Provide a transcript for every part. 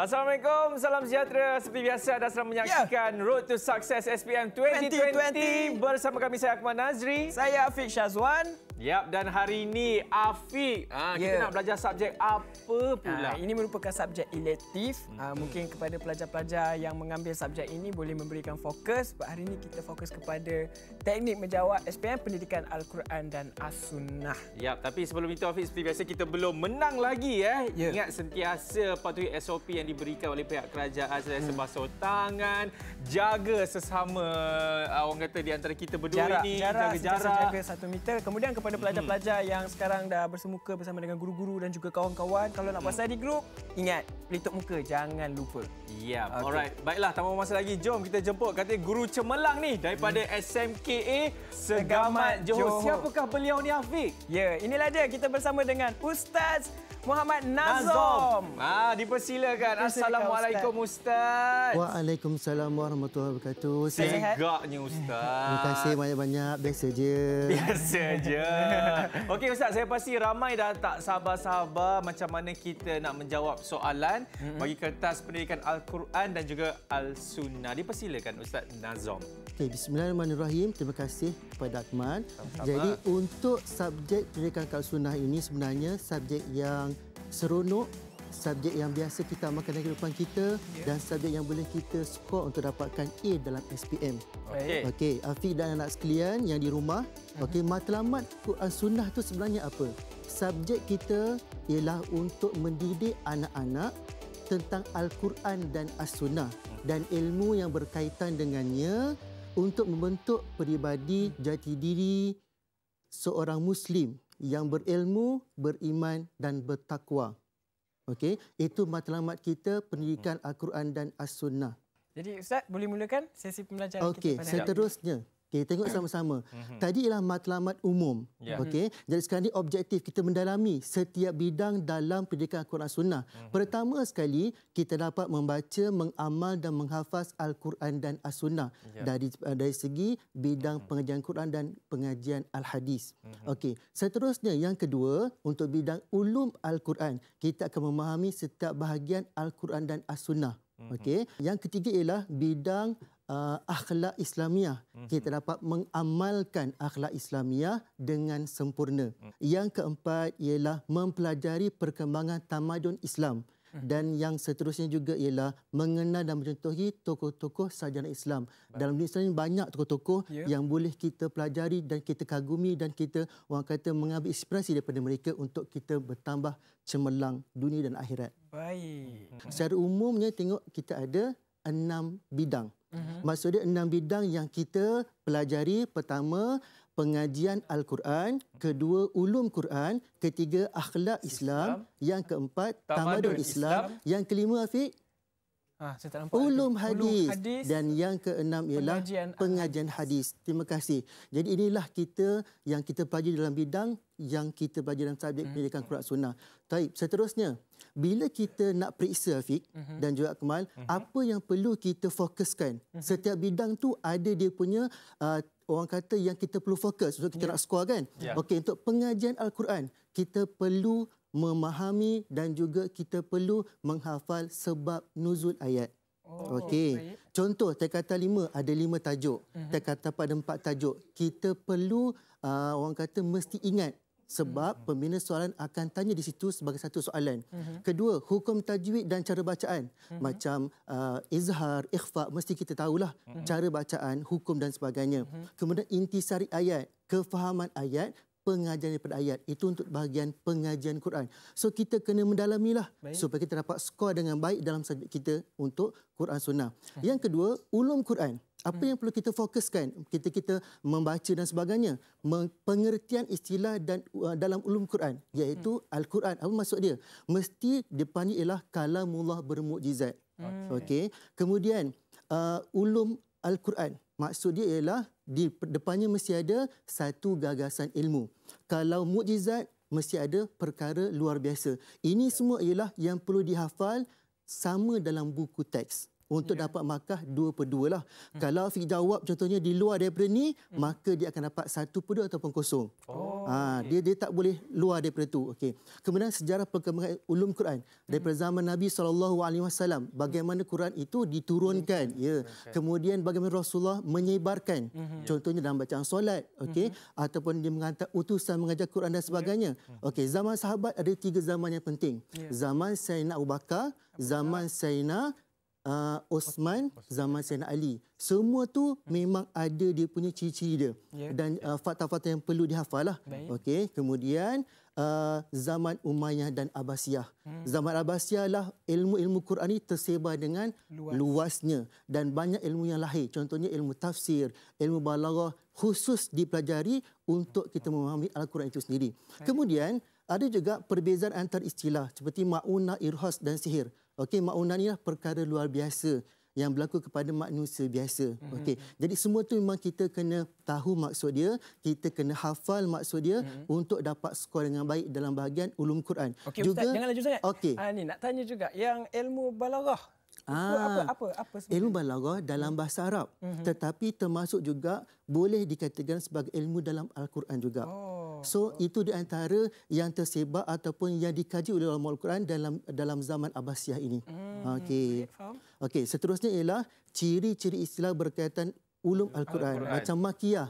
Assalamualaikum, salam sejahtera. Seperti biasa, anda sedang menyaksikan yeah. Road to Success SPM 2020, 2020. bersama kami, saya Akmal Nazri. Saya Afiq Syazwan. Yap dan hari ini Afiq ha, ah, kita yeah. nak belajar subjek apa pula? Ha, ini merupakan subjek elektif. Ha, ah, mungkin kepada pelajar-pelajar yang mengambil subjek ini boleh memberikan fokus. Sebab hari ini kita fokus kepada teknik menjawab SPM Pendidikan Al-Quran dan As-Sunnah. Yap, tapi sebelum itu Afiq seperti biasa kita belum menang lagi eh. Yeah. Ingat sentiasa patuhi SOP yang diberikan oleh pihak kerajaan selain hmm. basuh tangan, jaga sesama orang kata di antara kita berdua jarak, ini, jarak, jaga jarak, jaga satu meter. Kemudian kepada kepada pelajar-pelajar mm-hmm. yang sekarang dah bersemuka bersama dengan guru-guru dan juga kawan-kawan. Kalau nak mm-hmm. pasal di grup, ingat pelitup muka jangan lupa. Ya, yeah, okay. alright. Baiklah, tanpa masa lagi, jom kita jemput kata guru cemerlang ni daripada hmm. SMKA Segamat Johor. Johor. Siapakah beliau ni Afiq? Ya, yeah, inilah dia kita bersama dengan Ustaz Muhammad Nazom. Nazom. Ah, dipersilakan. Assalamualaikum Ustaz. Waalaikumsalam warahmatullahi wabarakatuh. Segaknya Ustaz. Terima kasih banyak-banyak. Biasa je. Biasa je. Okey Ustaz, saya pasti ramai dah tak sabar-sabar macam mana kita nak menjawab soalan bagi kertas pendidikan Al-Quran dan juga Al-Sunnah. Dipersilakan Ustaz Nazom. Okey, bismillahirrahmanirrahim. Terima kasih kepada Akman. Jadi untuk subjek pendidikan Al-Sunnah ini sebenarnya subjek yang seronok subjek yang biasa kita makan dalam kehidupan kita yeah. dan subjek yang boleh kita skor untuk dapatkan A dalam SPM. Okey. Okey, Afi dan anak sekalian yang di rumah, uh-huh. okey matlamat Quran Sunnah tu sebenarnya apa? Subjek kita ialah untuk mendidik anak-anak tentang Al-Quran dan As-Sunnah mhm. dan ilmu yang berkaitan dengannya untuk membentuk peribadi jati diri seorang Muslim yang berilmu, beriman dan bertakwa. Okey, itu matlamat kita pendidikan Al-Quran dan As-Sunnah. Jadi ustaz boleh mulakan sesi pembelajaran okay, kita pada Okey, seterusnya. Kita tengok sama-sama. Mhm. Tadi ialah matlamat umum. Yeah. Okay, mhm. jadi sekarang ini objektif kita mendalami setiap bidang dalam pendidikan Al-Quran Sunnah. Mhm. Pertama sekali, kita dapat membaca, mengamal dan menghafaz Al-Quran dan As-Sunnah. Yeah. Dari, eh, dari segi bidang pengajian Al-Quran dan pengajian Al-Hadis. Okay, seterusnya yang kedua, untuk bidang ulum Al-Quran, kita akan memahami setiap bahagian Al-Quran dan As-Sunnah. Okay. Yang ketiga ialah bidang uh, akhlak Islamiah. Mm-hmm. Kita dapat mengamalkan akhlak Islamiah dengan sempurna. Mm. Yang keempat ialah mempelajari perkembangan tamadun Islam. Mhm. Dan yang seterusnya juga ialah mengenal dan mencontohi tokoh-tokoh sajana Islam. Baik. Dalam dunia Islam ini banyak tokoh-tokoh ya. yang boleh kita pelajari dan kita kagumi dan kita orang kata mengambil inspirasi daripada mereka untuk kita bertambah cemerlang dunia dan akhirat. Baik. Secara umumnya tengok kita ada enam bidang. Mm-hmm. enam bidang yang kita pelajari pertama pengajian al-Quran, kedua ulum Quran, ketiga akhlak Islam, Islam. yang keempat tamadun Islam. Islam, yang kelima Afiq ah, ulum, hadis. hadis dan yang keenam ialah pengajian, pengajian hadis. hadis. Terima kasih. Jadi inilah kita yang kita pelajari dalam bidang yang kita belajar dalam subjek hmm. pendidikan hmm. Quran Sunnah. Taib, seterusnya, bila kita nak periksa Afiq hmm. dan juga Kemal, hmm. apa yang perlu kita fokuskan? Hmm. Setiap bidang tu ada dia punya uh, orang kata yang kita perlu fokus untuk kita yeah. nak skor kan? Yeah. Okey, untuk pengajian Al-Quran, kita perlu memahami dan juga kita perlu menghafal sebab nuzul ayat. Oh, Okey. Contoh tekata lima, ada lima tajuk. Uh-huh. Hmm. Tekata pada empat tajuk. Kita perlu uh, orang kata mesti ingat sebab mm -hmm. pembina soalan akan tanya di situ sebagai satu soalan. Mm -hmm. Kedua, hukum tajwid dan cara bacaan. Mm -hmm. Macam uh, izhar, ikhfa mesti kita tahulah mm -hmm. cara bacaan, hukum dan sebagainya. Mm -hmm. Kemudian intisari ayat, kefahaman ayat pengajian daripada ayat. Itu untuk bahagian pengajian Quran. So kita kena mendalami lah supaya kita dapat skor dengan baik dalam subjek kita untuk Quran Sunnah. Hmm. Yang kedua, ulum Quran. Mm apa hmm. yang perlu kita fokuskan kita kita membaca dan sebagainya pengertian istilah dan uh, dalam ulum Quran iaitu hmm. al-Quran apa maksud dia mesti depannya ialah kalamullah bermukjizat hmm. okey okay. kemudian uh, ulum al-Quran maksud dia ialah di depannya mesti ada satu gagasan ilmu kalau mukjizat mesti ada perkara luar biasa ini semua ialah yang perlu dihafal sama dalam buku teks untuk yeah. dapat markah dua per 2 lah. Hmm. Kalau fik jawab contohnya di luar daripada ni, hmm. maka dia akan dapat satu per 2 ataupun kosong. Oh, ha, okay. dia, dia tak boleh luar daripada tu. Okay. Kemudian sejarah perkembangan ulum Quran. Hmm. Daripada zaman Nabi SAW, hmm. bagaimana Quran itu diturunkan. Hmm. Ya. Kemudian bagaimana Rasulullah menyebarkan. Hmm. hmm. Contohnya dalam bacaan solat. Okay. Hmm. Ataupun dia menghantar utusan mengajar Quran dan ya. sebagainya. Yeah. Okay. Zaman sahabat ada tiga zaman yang penting. Yeah. Zaman Sayyidina Abu Bakar, zaman Sayyidina uh, Osman zaman Sayyidina Ali. Semua tu hmm. memang ada dia punya ciri-ciri dia. Ya. Dan uh, ah, fakta-fakta yang perlu dihafal lah. Okay. Kemudian uh, zaman Umayyah dan Abbasiyah. Hmm. Zaman Abbasiyah lah ilmu-ilmu Quran ini tersebar dengan Luas. luasnya. Dan banyak ilmu yang lahir. Contohnya ilmu tafsir, ilmu balaghah khusus dipelajari untuk kita memahami Al-Quran itu sendiri. Kemudian ada juga perbezaan antar istilah seperti mauna, irhas dan sihir. Okey, maunah inilah perkara luar biasa yang berlaku kepada manusia biasa. Mm-hmm. Okey. Jadi semua tu memang kita kena tahu maksud dia, kita kena hafal maksud dia mm-hmm. untuk dapat skor dengan baik dalam bahagian ulum Quran. Okay, juga Ustaz, jangan laju sangat. Okay. Ah ni nak tanya juga yang ilmu balaghah Ah, apa, apa, apa sebenarnya? Ilmu balagah dalam hmm. bahasa Arab. Mm -hmm. Tetapi termasuk juga boleh dikategorikan sebagai ilmu dalam Al-Quran juga. Oh. So itu di antara yang tersebar ataupun yang dikaji oleh ulama Al-Quran dalam dalam zaman Abbasiyah ini. Mm. Okey. Okey, seterusnya ialah ciri-ciri istilah berkaitan ulum hmm, Al-Quran. Al Macam makiyah,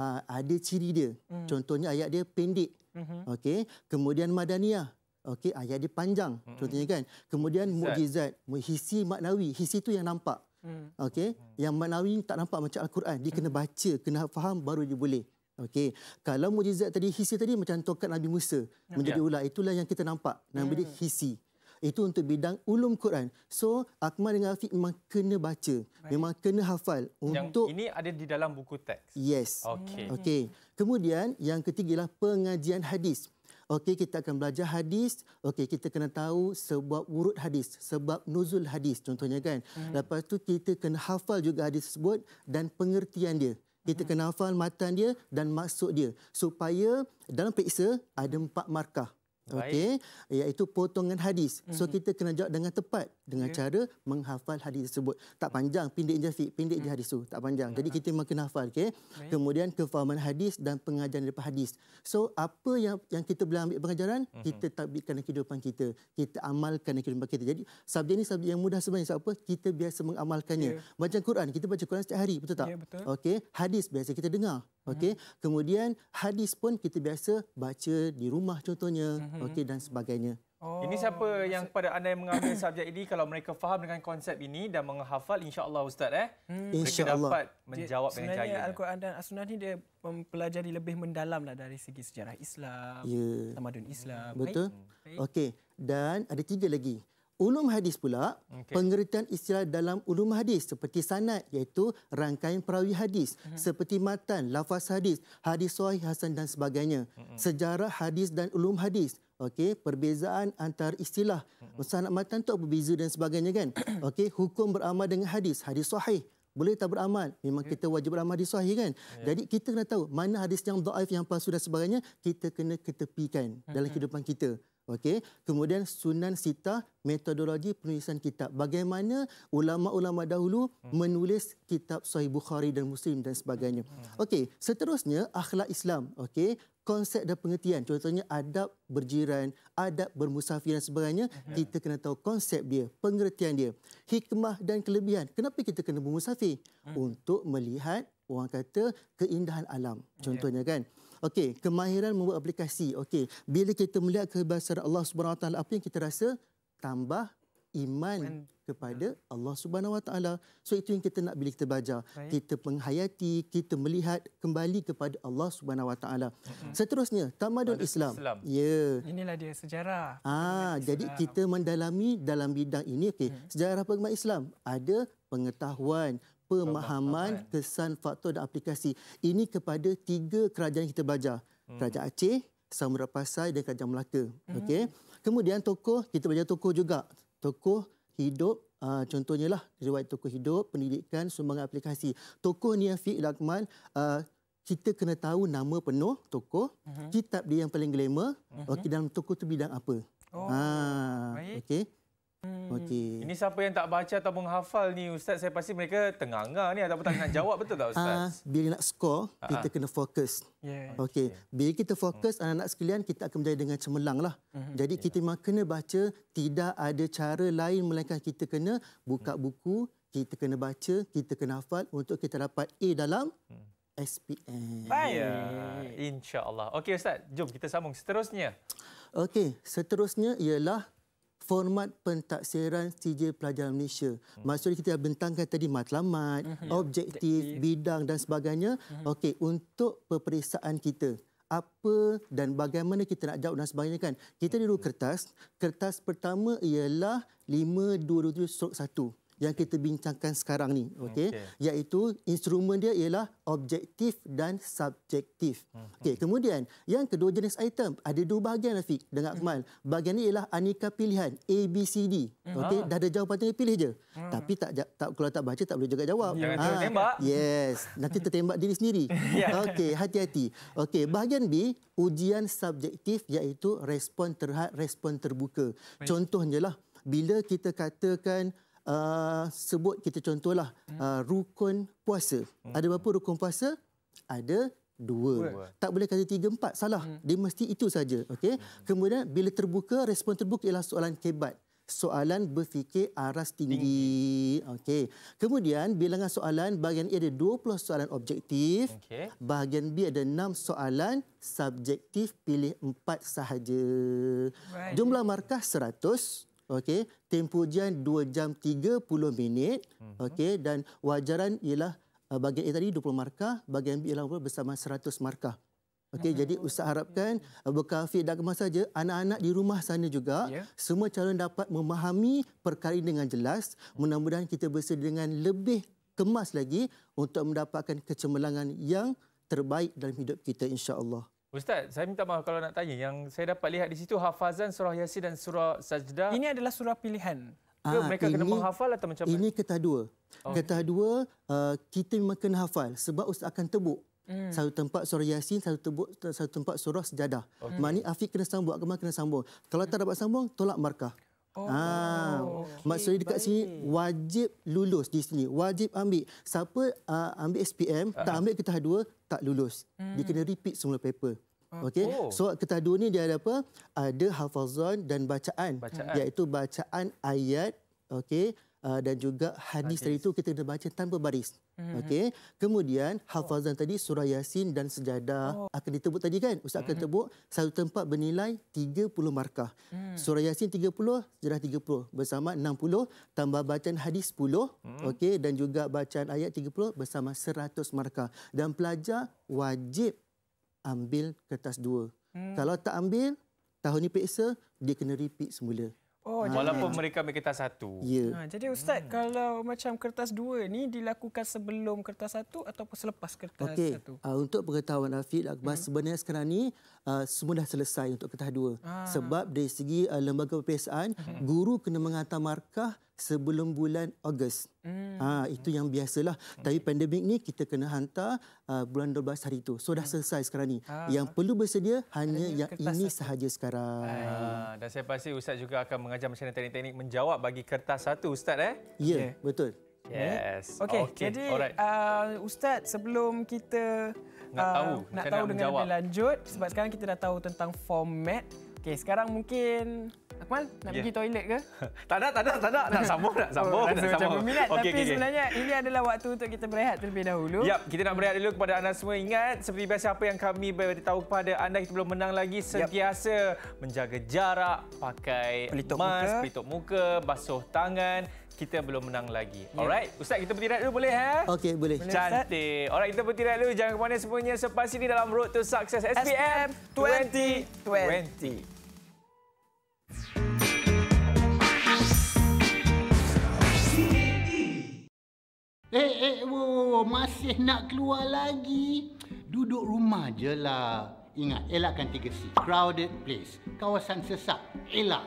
ah, ada ciri dia. Mm. Contohnya ayat dia pendek. Mm -hmm. Okey, kemudian madaniyah okey ayat dia panjang hmm. contohnya kan kemudian mukjizat hisi maknawi hisi tu yang nampak hmm. okey mm. yang maknawi tak nampak macam al-Quran dia kena mm. baca kena faham baru dia boleh okey kalau mukjizat tadi hisi tadi macam tokat Nabi Musa hmm. menjadi ya. ular itulah yang kita nampak nama dia ya. hisi itu untuk bidang ulum Quran. So, Akmal dengan Afiq memang kena baca. Baik. Memang kena hafal. Untuk... ini ada di dalam buku teks? Yes. Okey. Okay. Kemudian, yang ketiga ialah pengajian hadis okey kita akan belajar hadis okey kita kena tahu sebab urut hadis sebab nuzul hadis contohnya kan hmm. lepas tu kita kena hafal juga hadis tersebut dan pengertian dia kita hmm. kena hafal matan dia dan maksud dia supaya dalam periksa ada empat markah Okey, iaitu potongan hadis. Mm-hmm. So mhm. kita kena jawab dengan tepat dengan okay. cara menghafal hadis tersebut. Tak panjang, pendek je fik, pendek je hmm. hadis tu, tak panjang. Jadi ya. kita memang kena hafal, okey. Kemudian kefahaman hadis dan pengajaran daripada hadis. So apa yang yang kita boleh ambil pengajaran, mm-hmm. kita tatbikkan dalam kehidupan kita. Kita amalkan dalam kehidupan kita. Jadi subjek ni subjek yang mudah sebenarnya. Sebab apa? Kita biasa mengamalkannya. Yeah. Macam Quran, kita baca Quran setiap hari, betul tak? Yeah, ya, okey, hadis biasa kita dengar. Ya. Okey, kemudian hadis pun kita biasa baca di rumah contohnya, mhm. okey dan sebagainya. Oh. Ini siapa yang pada anda yang mengambil subjek ini kalau mereka faham dengan konsep ini dan menghafal insya-Allah ustaz eh hmm. insya mereka dapat menjawab dengan jaya. Al-Quran dan As-Sunnah ni dia mempelajari lebih mendalamlah dari segi sejarah Islam, yeah. tamadun Islam. Betul. Okey, dan ada tiga lagi. Ulum hadis pula, okay. pengertian istilah dalam ulum hadis seperti sanad iaitu rangkaian perawi hadis, mm-hmm. seperti matan, lafaz hadis, hadis sahih hasan dan sebagainya. Mm-hmm. Sejarah hadis dan ulum hadis. Okey, perbezaan antara istilah mm-hmm. sanad matan tu apa berbeza dan sebagainya kan. Okey, hukum beramal dengan hadis, hadis sahih boleh tak beramal? Memang okay. kita wajib beramal di sahih kan? Yeah. Jadi kita kena tahu mana hadis yang daif, yang palsu dan sebagainya, kita kena ketepikan dalam mhm. kehidupan kita. Okey, kemudian sunan sita metodologi penulisan kitab. Bagaimana ulama-ulama dahulu hmm. menulis kitab Sahih Bukhari dan Muslim dan sebagainya. Hmm. Okey, seterusnya akhlak Islam. Okey, konsep dan pengertian. Contohnya adab berjiran, adab bermusafir dan sebagainya. Hmm. Kita kena tahu konsep dia, pengertian dia. Hikmah dan kelebihan. Kenapa kita kena bermusafir? Untuk melihat orang kata keindahan alam. Ya. Contohnya kan. Okey, kemahiran membuat aplikasi. Okey, bila kita melihat kebesaran Allah Subhanahu Wa Taala, apa yang kita rasa? Tambah iman kepada Allah Subhanahu Wa Taala. So itu yang kita nak bila kita baca, Baik. Kita menghayati, kita melihat kembali kepada Allah Subhanahu Wa Taala. Seterusnya, tamadun Islam. Islam. Ya. Inilah dia sejarah. Ah, jadi kita mendalami dalam bidang ini okey. Hmm. Sejarah agama Islam ada pengetahuan, pemahaman, kesan, faktor dan aplikasi. Ini kepada tiga kerajaan yang kita belajar. Hmm. Kerajaan Aceh, Samudra Pasai dan Kerajaan Melaka. Hmm. Okey. Kemudian tokoh, kita belajar tokoh juga. Tokoh hidup Uh, contohnya lah, riwayat tokoh hidup, pendidikan, sumbangan aplikasi. Tokoh ni Afiq Lakman, uh, ah, kita kena tahu nama penuh tokoh, uh-huh. kitab dia yang paling glamour, uh-huh. okay, dalam tokoh tu bidang apa. Oh, ah, Okay. Hmm. Okey. Ini siapa yang tak baca atau menghafal ni ustaz saya pasti mereka tengah ni ataupun tak nak jawab betul tak ah, ustaz? Uh, bila nak skor uh-huh. Ah, ah. kita kena fokus. Yeah. Okey. Bila kita hmm. fokus hmm. anak-anak sekalian kita akan menjadi dengan cemerlang lah. Hmm. Jadi yeah. kita memang kena baca tidak ada cara lain melainkan kita kena buka hmm. buku, kita kena baca, kita kena hafal untuk kita dapat A dalam SPM. Hmm. Baik. Yeah. Insya-Allah. Okey ustaz, jom kita sambung seterusnya. Okey, seterusnya ialah format pentaksiran CJ Pelajar Malaysia. Hmm. Maksudnya kita bentangkan tadi matlamat, hmm. objektif, hmm. bidang dan sebagainya. Hmm. Okey, untuk peperiksaan kita apa dan bagaimana kita nak jawab dan sebagainya kan. Kita dulu hmm. kertas. Kertas pertama ialah 527 strok 1 yang kita bincangkan sekarang ni okey okay. iaitu instrumen dia ialah objektif dan subjektif hmm, hmm. okey kemudian yang kedua jenis item ada dua bahagian Rafiq dengan Akmal hmm. bahagian ni ialah aneka pilihan A B C D hmm. okey hmm. dah ada jawapan tinggal pilih je hmm. tapi tak, tak kalau tak baca tak boleh juga jawab ya, ha. Ah. tembak yes nanti tertembak diri sendiri yeah. okey hati-hati okey bahagian B ujian subjektif iaitu respon terhad respon terbuka contohnya lah bila kita katakan Uh, sebut kita contohlah hmm. uh, rukun puasa. Hmm. Ada berapa rukun puasa? Ada dua. dua. Tak boleh kata tiga, empat. Salah. Hmm. Dia mesti itu saja. Okay? Hmm. Kemudian bila terbuka, respon terbuka ialah soalan kebat. Soalan berfikir aras tinggi. Okay. Kemudian bilangan soalan, bahagian A ada 20 soalan objektif. Okay. Bahagian B ada 6 soalan subjektif. Pilih 4 sahaja. Right. Jumlah markah 100 okey tempoh ujian 2 jam 30 minit mhm. okey dan wajaran ialah uh, bagian A tadi 20 markah bagian B ialah bersama 100 markah okey mhm. jadi usah harapkan uh, bekal Kafi dan Kemas saja anak-anak di rumah sana juga yeah. semua calon dapat memahami perkara ini dengan jelas mudah-mudahan kita bersedia dengan lebih kemas lagi untuk mendapatkan kecemerlangan yang terbaik dalam hidup kita insya-Allah Ustaz, saya minta maaf kalau nak tanya. Yang saya dapat lihat di situ, hafazan surah Yasin dan surah Sajdah. Ini adalah surah pilihan. Ke ha, mereka ini, kena menghafal atau macam mana? Ini ketah dua. Okay. Oh. Ketah dua, uh, kita memang kena hafal. Sebab Ustaz akan tebuk. Hmm. Satu tempat surah Yasin, satu, tebuk, satu tempat surah Sajdah. Okay. Maknanya Afiq kena sambung, Akmal kena sambung. Kalau tak dapat sambung, tolak markah. Oh, ah, okay. maksudnya dekat Baik. sini wajib lulus di sini, wajib ambil. Siapa uh, ambil SPM, uh. tak ah. ambil ketah dua, tak lulus. Hmm. Dia kena repeat semula paper. Oh. Okey. Oh. So kita dua ni dia ada apa? Ada hafazan dan bacaan, bacaan. iaitu bacaan ayat, okey, Ah, dan juga hadis okay. tadi itu kita kena baca tanpa baris. Mm-hmm. Okey. Kemudian hafazan oh. tadi surah Yasin dan sejadah oh. akan ditebut tadi kan? Ustaz mm-hmm. akan mhm. tebut satu tempat bernilai 30 markah. Mm. Surah Yasin 30, sejadah 30 bersama 60 tambah bacaan hadis 10. Mm. Okey dan juga bacaan ayat 30 bersama 100 markah. Dan pelajar wajib ambil kertas dua. Hmm. Kalau tak ambil, tahun ni peksa, dia kena repeat semula. Oh, ha. walaupun mereka ambil kertas satu. Ya. Ha, jadi Ustaz, hmm. kalau macam kertas dua ni dilakukan sebelum kertas satu atau selepas kertas okay. satu? uh, untuk pengetahuan Afiq, hmm. sebenarnya sekarang ni uh, semua dah selesai untuk kertas dua. Ha. Sebab dari segi uh, lembaga perpesaan, hmm. guru kena menghantar markah sebelum bulan Ogos. Hmm. Ha, itu yang biasalah. Hmm. Tapi pandemik ni kita kena hantar uh, bulan 12 hari itu. So dah hmm. selesai sekarang ni. Ha. Yang perlu bersedia hanya Adanya yang ini satu. sahaja sekarang. Ha. Dan saya pasti Ustaz juga akan mengajar macam mana teknik-teknik menjawab bagi kertas satu Ustaz. eh? Ya, okay. betul. Yes. Eh? Okey, okay. jadi uh, Ustaz sebelum kita nak tahu, uh, nak tahu nak dengan menjawab. lebih lanjut sebab sekarang kita dah tahu tentang format Okay, sekarang mungkin Akmal nak yeah. pergi toilet ke? tak nak, tak nak, tak nak. Nak sambung, nak oh, sambung. Oh, nak sambung. Okay, Tapi okay, sebenarnya ini adalah waktu untuk kita berehat terlebih dahulu. Ya, kita nak berehat dulu kepada anda semua. Ingat seperti biasa apa yang kami beritahu kepada anda. Kita belum menang lagi. Sentiasa yep. menjaga jarak, pakai pelitup mask, muka. pelitup muka, basuh tangan kita belum menang lagi. Yeah. Alright, Ustaz kita berhenti dulu boleh ha? Okey, boleh. Cantik. Ustaz. Alright, kita berhenti dulu. Jangan ke mana semuanya selepas ini dalam Road to Success SPM 2020. 2020. Eh, eh, wow, masih nak keluar lagi? Duduk rumah je lah. Ingat, elakkan 3C. Crowded place. Kawasan sesak. Elak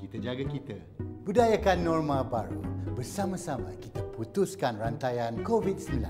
kita jaga kita. Budayakan norma baru. Bersama-sama kita putuskan rantaian COVID-19.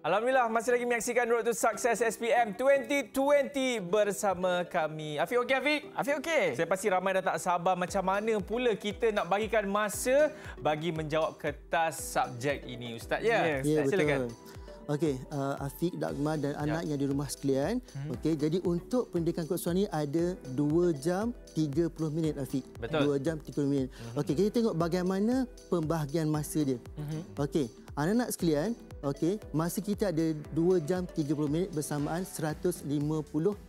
Alhamdulillah masih lagi menyaksikan Road to Success SPM 2020 bersama kami. Afiq okey Afiq? Afiq okey. Saya pasti ramai dah tak sabar macam mana pula kita nak bagikan masa bagi menjawab kertas subjek ini Ustaz. Ya, yeah. yeah, ya, silakan. Betul. Okey, uh, Afiq, Dagmar dan ya. anak ya. di rumah sekalian. Hmm. Okey, jadi untuk pendidikan kursus ini ada 2 jam 30 minit Afiq. Betul. 2 jam 30 minit. Hmm. Okey, kita tengok bagaimana pembahagian masa dia. Hmm. Okey, anak-anak sekalian, okey, masa kita ada 2 jam 30 minit bersamaan 150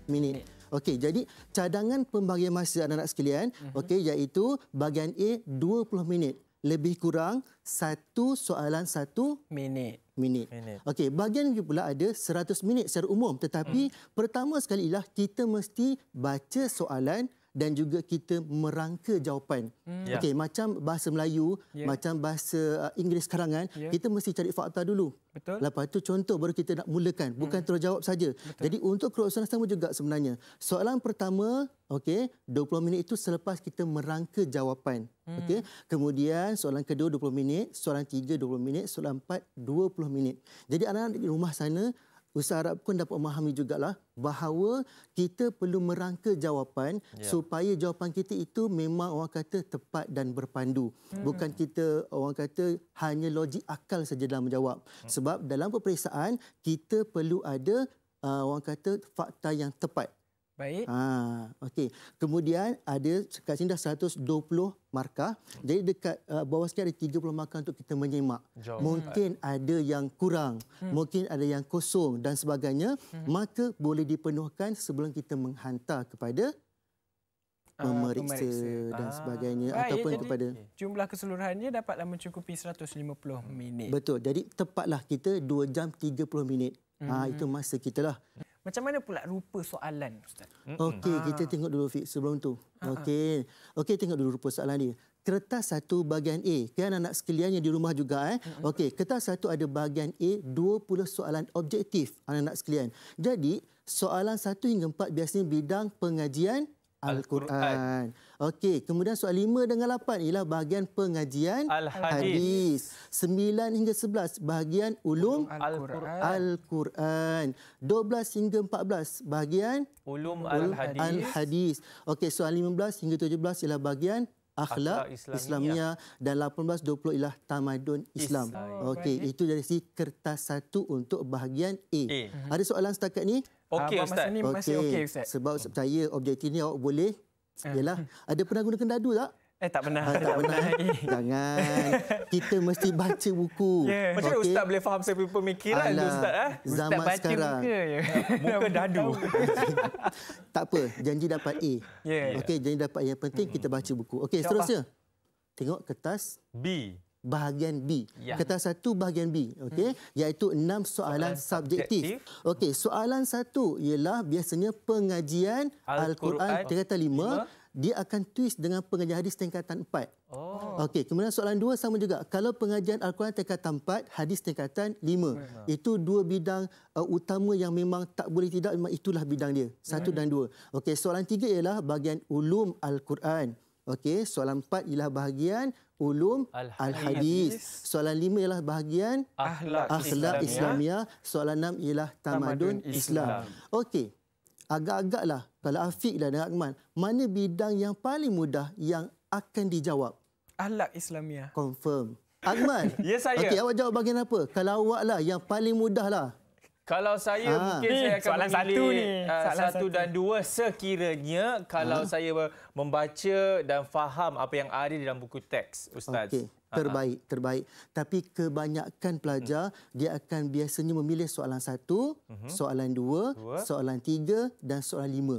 minit. Hmm. Okey, jadi cadangan pembahagian masa anak-anak sekalian, hmm. okey, iaitu bahagian A 20 minit lebih kurang satu soalan satu minit minit. Okey, bahagian juga pula ada 100 minit secara umum tetapi hmm. pertama sekali ialah kita mesti baca soalan dan juga kita merangka jawapan. Hmm. Okey, ya. macam bahasa Melayu, yeah. macam bahasa uh, Inggeris karangan, yeah. kita mesti cari fakta dulu. Betul. Lepas itu contoh baru kita nak mulakan, bukan hmm. terus jawab saja. Jadi untuk kerusuhan sama juga sebenarnya. Soalan pertama, okey, 20 minit itu selepas kita merangka jawapan. Hmm. Okey. Kemudian soalan kedua 20 minit, soalan tiga 20 minit, soalan empat 20 minit. Jadi anak-anak di rumah sana Ustaz harap pun dapat memahami juga lah bahawa kita perlu merangka jawapan ya. supaya jawapan kita itu memang orang kata tepat dan berpandu. Hmm. Bukan kita orang kata hanya logik akal saja dalam menjawab. Hmm. Sebab dalam peperiksaan kita perlu ada uh, orang kata fakta yang tepat. Baik. Ha, okey. Kemudian ada kat sini dah 120 markah. Jadi dekat uh, bawah sini ada 30 markah untuk kita menyimak. Jom. Mungkin hmm. ada yang kurang, hmm. mungkin ada yang kosong dan sebagainya, hmm. maka boleh dipenuhkan sebelum kita menghantar kepada ah, memeriksa dan ah. sebagainya Baik, ataupun jadi kepada jumlah keseluruhannya dapatlah mencukupi 150 minit. Betul. Jadi tepatlah kita 2 jam 30 minit. Mm-hmm. Ha itu masa kita lah. Macam mana pula rupa soalan Ustaz? Okey, ha. kita tengok dulu Fik sebelum tu. Ah, ah. Okey. Okey, tengok dulu rupa soalan dia. Kertas satu bahagian A. Kan anak sekalian yang di rumah juga eh. Okey, kertas satu ada bahagian A 20 soalan objektif anak-anak sekalian. Jadi, soalan satu hingga empat biasanya bidang pengajian Al-Quran. Okey, kemudian soal lima dengan lapan ialah bahagian pengajian Al-Hadis. Sembilan hingga sebelas bahagian Ulum Al-Quran. Dua belas hingga empat belas bahagian Ulum Al-Hadis. Al-Hadis. Okey, soal 15 hingga belas ialah bahagian akhlak Islamia dan 18 20 ialah tamadun Islam. Okey, itu dari si kertas satu untuk bahagian A. A. Ada soalan setakat ni? Okey uh, ustaz. Masa masih okey ustaz. Sebab saya percaya objektif ni awak boleh. Ah. Yalah, ada pernah guna kendadu tak? Eh tak pernah. Ha, tak, tak pernah. Jangan. Kita mesti baca buku. Yeah. Macam okay. ustaz boleh faham saya pemikiran Alah, tu ustaz eh? Zaman ustaz baca sekarang. Muka, muka dadu. tak apa, janji dapat A. Yeah, okay, yeah. janji dapat A. Yang penting hmm. kita baca buku. Okey, seterusnya. Tengok kertas B bahagian B. Ya. Kata satu bahagian B. Okey, hmm. iaitu enam soalan, soalan subjektif. subjektif. Okey, soalan satu ialah biasanya pengajian Al-Quran tingkatan lima, dia akan twist dengan pengajian hadis tingkatan empat. Oh. Okey, kemudian soalan dua sama juga. Kalau pengajian Al-Quran tingkatan empat, hadis tingkatan lima. Itu dua bidang uh, utama yang memang tak boleh tidak, memang itulah bidang dia. Satu hmm. dan dua. Okey, soalan tiga ialah bahagian ulum Al-Quran. Okey, soalan empat ialah bahagian ulum al-hadis. Soalan lima ialah bahagian akhlak, Islamia. Islamiah. Soalan enam ialah tamadun, Islam. Islam. Okey, agak-agaklah kalau Afiq dan Akmal, mana bidang yang paling mudah yang akan dijawab? Akhlak Islamia. Confirm. Akmal. ya, saya. Okey, awak jawab bagian apa? Kalau awaklah yang paling mudahlah. Kalau saya ha. mungkin eh, saya akan memilih satu, ni. Eh, soalan satu satu dan dua sekiranya kalau ha. saya membaca dan faham apa yang ada dalam buku teks ustaz. Okay. Ah, terbaik, ha. terbaik. Tapi kebanyakan pelajar hmm. dia akan biasanya memilih soalan satu, hmm. soalan dua, dua, soalan tiga dan soalan lima.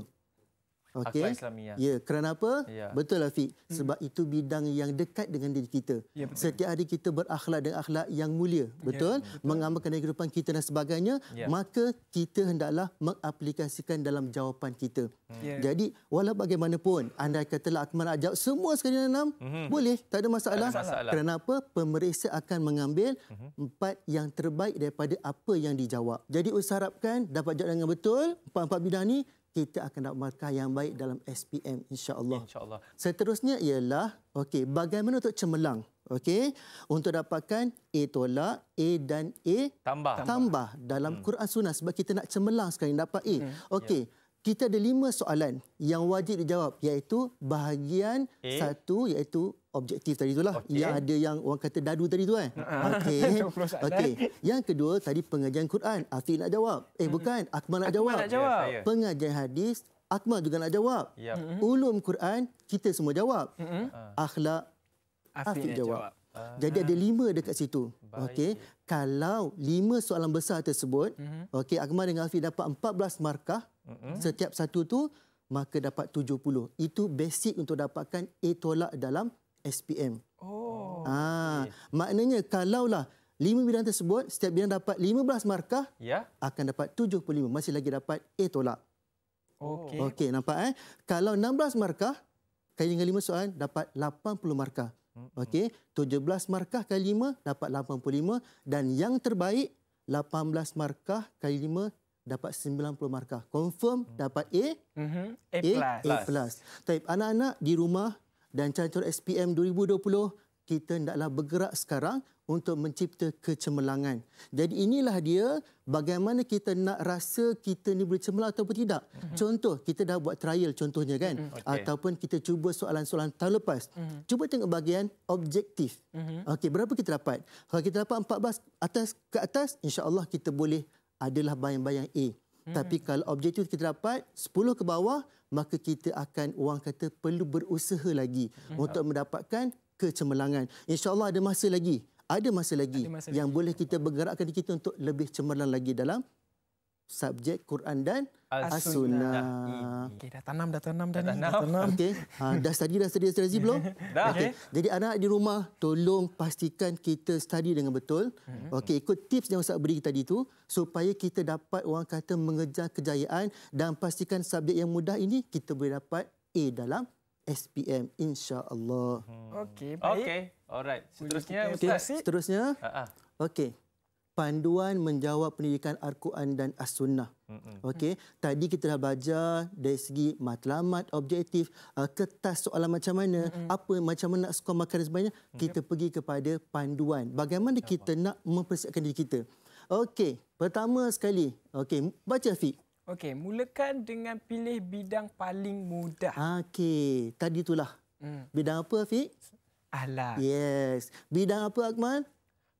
Okey. Ya. ya, kerana apa? Ya. Betul lah Fik. Hmm. Sebab hmm. itu bidang yang dekat dengan diri kita. Ya, Setiap hari kita berakhlak dengan akhlak yang mulia, ya, betul? Ya, betul. Mengamalkan kehidupan kita dan sebagainya, ya. maka kita hendaklah mengaplikasikan dalam jawapan kita. Hmm. Ya. Jadi, walau bagaimanapun anda katalah akmal ajak semua sekali enam hmm. boleh, tak ada masalah. masalah. Kerana apa? Pemeriksa akan mengambil hmm. empat yang terbaik daripada apa yang dijawab. Jadi, usah harapkan dapat jawab dengan betul empat-empat bidang ini kita akan dapat markah yang baik dalam SPM insya-Allah. Insya-Allah. Seterusnya ialah okey bagaimana untuk cemerlang? Okey, untuk dapatkan A tolak, A dan A tambah, tambah dalam hmm. Quran Sunnah sebab kita nak cemerlang sekarang dapat A. Hmm. Okey. Yeah kita ada lima soalan yang wajib dijawab iaitu bahagian A. satu iaitu objektif tadi itulah okay. yang ada yang orang kata dadu tadi tu kan okey okey yang kedua tadi pengajian Quran Afi nak jawab eh bukan Akmal nak jawab, Akmal nak jawab. Ya, pengajian hadis Akmal juga nak jawab yep. mm-hmm. ulum Quran kita semua jawab mm-hmm. akhlak Afi, Afi jawab, jawab. Uh, Jadi ada lima dekat situ. Okey. Kalau lima soalan besar tersebut, mm-hmm. okey Akmal dengan Afi dapat 14 markah, Setiap satu tu maka dapat 70. Itu basic untuk dapatkan A tolak dalam SPM. Oh. Ha, ah, okay. maknanya kalaulah lima bidang tersebut setiap bidang dapat 15 markah, ya, yeah. akan dapat 75, masih lagi dapat A tolak. Oh. Okey. Okey, nampak eh? Kalau 16 markah kali dengan 5 soalan dapat 80 markah. Okey, 17 markah kali 5 dapat 85 dan yang terbaik 18 markah kali 5 dapat 90 markah. Confirm dapat A. Mm-hmm. A+. A+. A+. Plus. Taip, anak-anak di rumah dan cancur SPM 2020, kita hendaklah bergerak sekarang untuk mencipta kecemerlangan. Jadi inilah dia bagaimana kita nak rasa kita ni boleh cemerlang ataupun tidak. Mm-hmm. Contoh, kita dah buat trial contohnya kan. Mm-hmm. Okay. Ataupun kita cuba soalan-soalan tahun lepas. Mm-hmm. Cuba tengok bagian objektif. Mm-hmm. Okey, berapa kita dapat? Kalau kita dapat 14 atas ke atas, insya-Allah kita boleh adalah bayang-bayang A. Hmm. Tapi kalau objektif kita dapat 10 ke bawah, maka kita akan orang kata perlu berusaha lagi hmm. untuk mendapatkan kecemerlangan. InsyaAllah ada masa lagi. Ada masa lagi ada masa yang lagi. boleh kita bergerakkan kita untuk lebih cemerlang lagi dalam subjek Quran dan Asuna. sunnah Okey, dah tanam, dah tanam, dah, dah, dah tanam. Okey, ha, dah study, dah study, dah study belum? dah, okey. Okay. Jadi anak di rumah, tolong pastikan kita study dengan betul. Mm-hmm. Okey, ikut tips yang Ustaz beri tadi tu supaya kita dapat orang kata mengejar kejayaan dan pastikan subjek yang mudah ini kita boleh dapat A dalam SPM insya-Allah. Hmm. Okey, baik. Okey. Alright. Seterusnya okay. ustaz. Okay. Seterusnya? Ha uh Okey panduan menjawab pendidikan Al-Quran dan As-Sunnah. Okey, tadi kita dah baca dari segi matlamat, objektif, uh, kertas soalan macam mana, Mm-mm. apa macam mana nak skor makan dan sebagainya, okay. kita pergi kepada panduan. Bagaimana mm kita nak mempersiapkan diri kita? Okey, pertama sekali, okey, baca Fik. Okey, mulakan dengan pilih bidang paling mudah. Okey, tadi itulah. Mm. Bidang apa Fik? Alah. Yes. Bidang apa Akmal?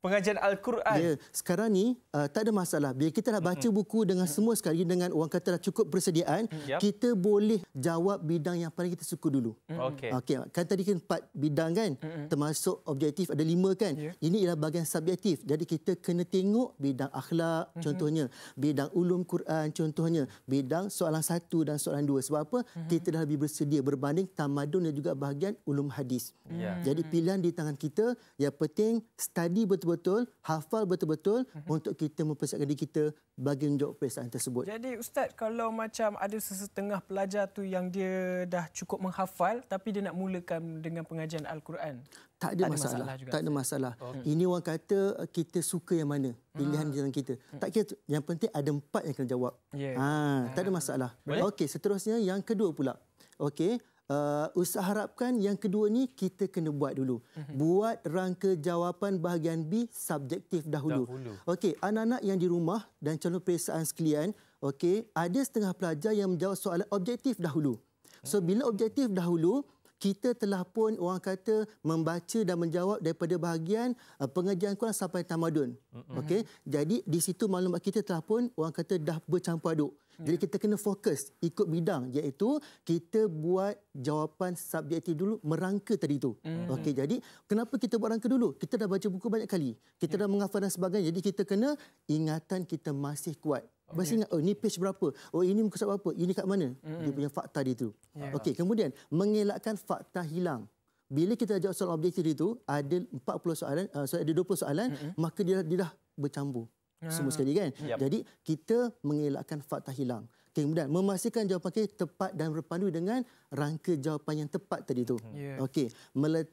pengajian Al-Quran. Ya, sekarang ni uh, tak ada masalah. Bila kita dah baca hmm. buku dengan hmm. semua sekali dengan orang kata dah cukup persediaan, hmm, yep. kita boleh jawab bidang yang paling kita suka dulu. Okey. Okay. kan tadi kan empat bidang kan? Termasuk objektif ada lima kan? Yeah. Ini ialah bahagian subjektif. Jadi kita kena tengok bidang akhlak contohnya, bidang ulum Quran contohnya, bidang soalan satu dan soalan dua. Sebab apa? Kita dah lebih bersedia berbanding tamadun dan juga bahagian ulum hadis. Yeah. Jadi pilihan di tangan kita. Yang penting study betul betul betul-betul, hafal betul-betul uh-huh. untuk kita mempersiapkan diri kita bagi menjawab perisaan tersebut. Jadi Ustaz, kalau macam ada sesetengah pelajar tu yang dia dah cukup menghafal tapi dia nak mulakan dengan pengajian Al-Quran? Tak ada tak masalah. masalah juga, tak ada masalah. Okay. Oh. Hmm. Ini orang kata eh, kita suka yang mana, hmm. pilihan hmm. dalam kita. Tak kira, yang penting ada empat yang kena jawab. Yeah. Ha, tak ada hmm. masalah. Okey, seterusnya yang kedua pula. Okey. Uh, usah harapkan yang kedua ni kita kena buat dulu. Mm-hmm. Buat rangka jawapan bahagian B subjektif dahulu. dahulu. Okey, anak-anak yang di rumah dan calon periksaan sekalian, okey, ada setengah pelajar yang menjawab soalan objektif dahulu. So hmm. bila objektif dahulu, kita telah pun orang kata membaca dan menjawab daripada bahagian uh, pengajian Quran sampai tamadun. Mm-hmm. Okey. Jadi di situ maklumat kita telah pun orang kata dah bercampur aduk. Mm. Jadi kita kena fokus ikut bidang iaitu kita buat jawapan subjektif dulu merangka tadi tu. Mm-hmm. Okey. Jadi kenapa kita buat rangka dulu? Kita dah baca buku banyak kali. Kita yeah. Mm. dah menghafal dan sebagainya. Jadi kita kena ingatan kita masih kuat. Okay. Biasanya, oh ini page berapa? Oh ini muka berapa? Ini kat mana? Mm-hmm. Dia punya fakta di itu. Yeah. Okey, kemudian mengelakkan fakta hilang. Bila kita jawab soalan objektif itu, ada 40 soalan, uh, sorry, ada 20 soalan, mm-hmm. maka dia, dia dah bercampur. Yeah. Semua sekali kan? Yep. Jadi, kita mengelakkan fakta hilang. Okay, kemudian, memastikan jawapan kita tepat dan berpadu dengan rangka jawapan yang tepat tadi itu. Yeah. Okey,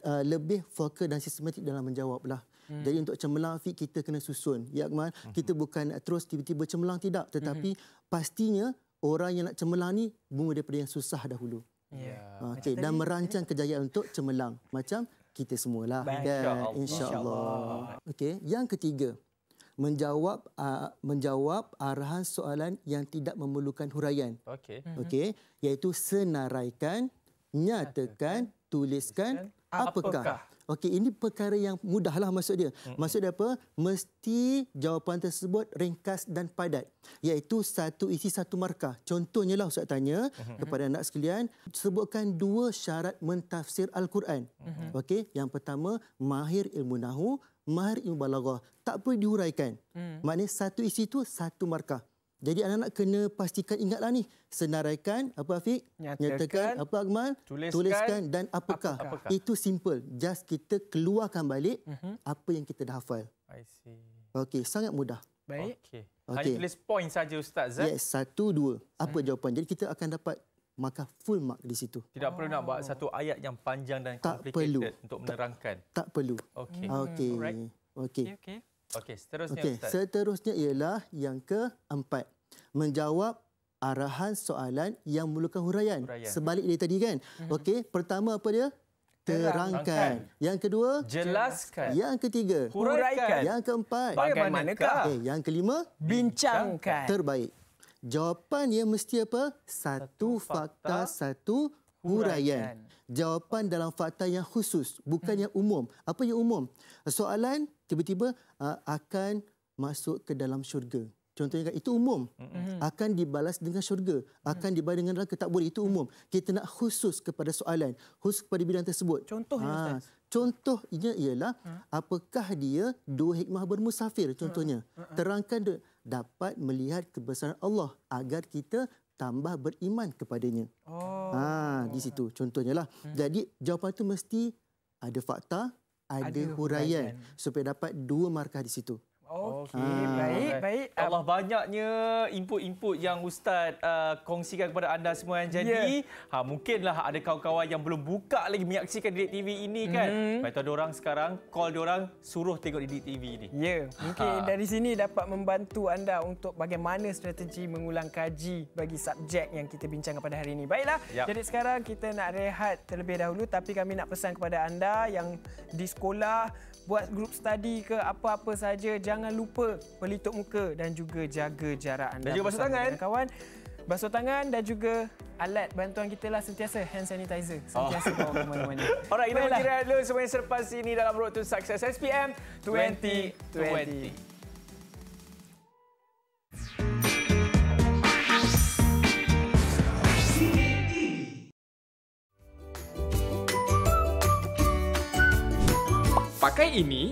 uh, lebih fokus dan sistematik dalam menjawablah. Hmm. Jadi untuk cemerlang fit kita kena susun. Ya Akmal, hmm. kita bukan terus tiba-tiba cemerlang tidak tetapi hmm. pastinya orang yang nak cemerlang ni bermula daripada yang susah dahulu. Ya. Yeah. Ha, Okey dan merancang kejayaan untuk cemerlang macam kita semualah kan insya-Allah. Insya Okey, yang ketiga menjawab uh, menjawab arahan soalan yang tidak memerlukan huraian. Okey. Hmm. Okey, iaitu senaraikan, nyatakan, tuliskan apakah? Okey, ini perkara yang mudahlah maksud dia. Hmm. Maksud dia apa? Mesti jawapan tersebut ringkas dan padat. Iaitu satu isi satu markah. Contohnya lah Ustaz tanya hmm. kepada anak sekalian, sebutkan dua syarat mentafsir Al-Quran. Hmm. Okey, yang pertama, mahir ilmu nahu, mahir ilmu balaghah. Tak perlu diuraikan. Maknanya satu isi itu satu markah. Jadi anak-anak kena pastikan ingatlah ni. Senaraikan, apa Afiq? Nyatakan. nyatakan apa Agmal? Tuliskan. tuliskan dan apakah. apakah. Itu simple. Just kita keluarkan balik uh mhm. -huh. apa yang kita dah hafal. I see. Okey, sangat mudah. Baik. Okay. Okay. Hanya tulis poin saja Ustaz. Zat. Yes, satu, dua. Apa hmm. jawapan? Jadi kita akan dapat maka full mark di situ. Tidak oh. perlu nak buat oh. satu ayat yang panjang dan tak complicated perlu. untuk menerangkan. Tak, tak perlu. Okey. Hmm. Okey. Okey. Okay. Okay. Okey, seterusnya okay, Ustaz. Seterusnya ialah yang keempat. Menjawab arahan soalan yang memerlukan huraian. huraian. Sebalik dari tadi kan. Mhm. Okey, pertama apa dia? Terangkan. Yang kedua? Jelaskan. Yang ketiga? Huraikan. Yang keempat? Bagaimanakah? Okay, yang kelima? Bincangkan. Terbaik. Jawapan yang mesti apa? Satu, satu fakta, fakta, satu huraian. Jawapan dalam fakta yang khusus, bukan hmm. yang umum. Apa yang umum? Soalan tiba-tiba uh, akan masuk ke dalam syurga. Contohnya itu umum. Hmm. Akan dibalas dengan syurga. Akan hmm. dibalas dengan neraka. Tak boleh. Itu umum. Kita nak khusus kepada soalan. Khusus kepada bidang tersebut. Contohnya, ha, Ustaz. Contohnya ialah, apakah dia dua hikmah bermusafir contohnya. Terangkan dapat melihat kebesaran Allah agar kita tambah beriman kepadanya. Oh. Ha, di situ contohnya lah. Hmm. Jadi jawapan itu mesti ada fakta, ada, ada huraian. huraian supaya dapat dua markah di situ. Okey, ah. baik, baik. Allah banyaknya input-input yang Ustaz uh, kongsikan kepada anda semua yang jadi. Yeah. Ha, mungkinlah ada kawan-kawan yang belum buka lagi menyaksikan Didik TV ini kan. Mm -hmm. Baik orang sekarang, call orang suruh tengok Didik TV ini. Ya, yeah. mungkin ha. dari sini dapat membantu anda untuk bagaimana strategi mengulang kaji bagi subjek yang kita bincangkan pada hari ini. Baiklah, yep. Ya. jadi sekarang kita nak rehat terlebih dahulu. Tapi kami nak pesan kepada anda yang di sekolah, buat grup study ke apa-apa saja, jangan jangan lupa pelitup muka dan juga jaga jarak anda. Dan juga basuh tangan. Kawan, basuh tangan dan juga alat bantuan kita lah sentiasa hand sanitizer. Oh. Sentiasa oh. bawa mana-mana. Alright, kita berkira dulu semuanya selepas ini dalam Road to Success SPM 2020. 2020. Pakai ini,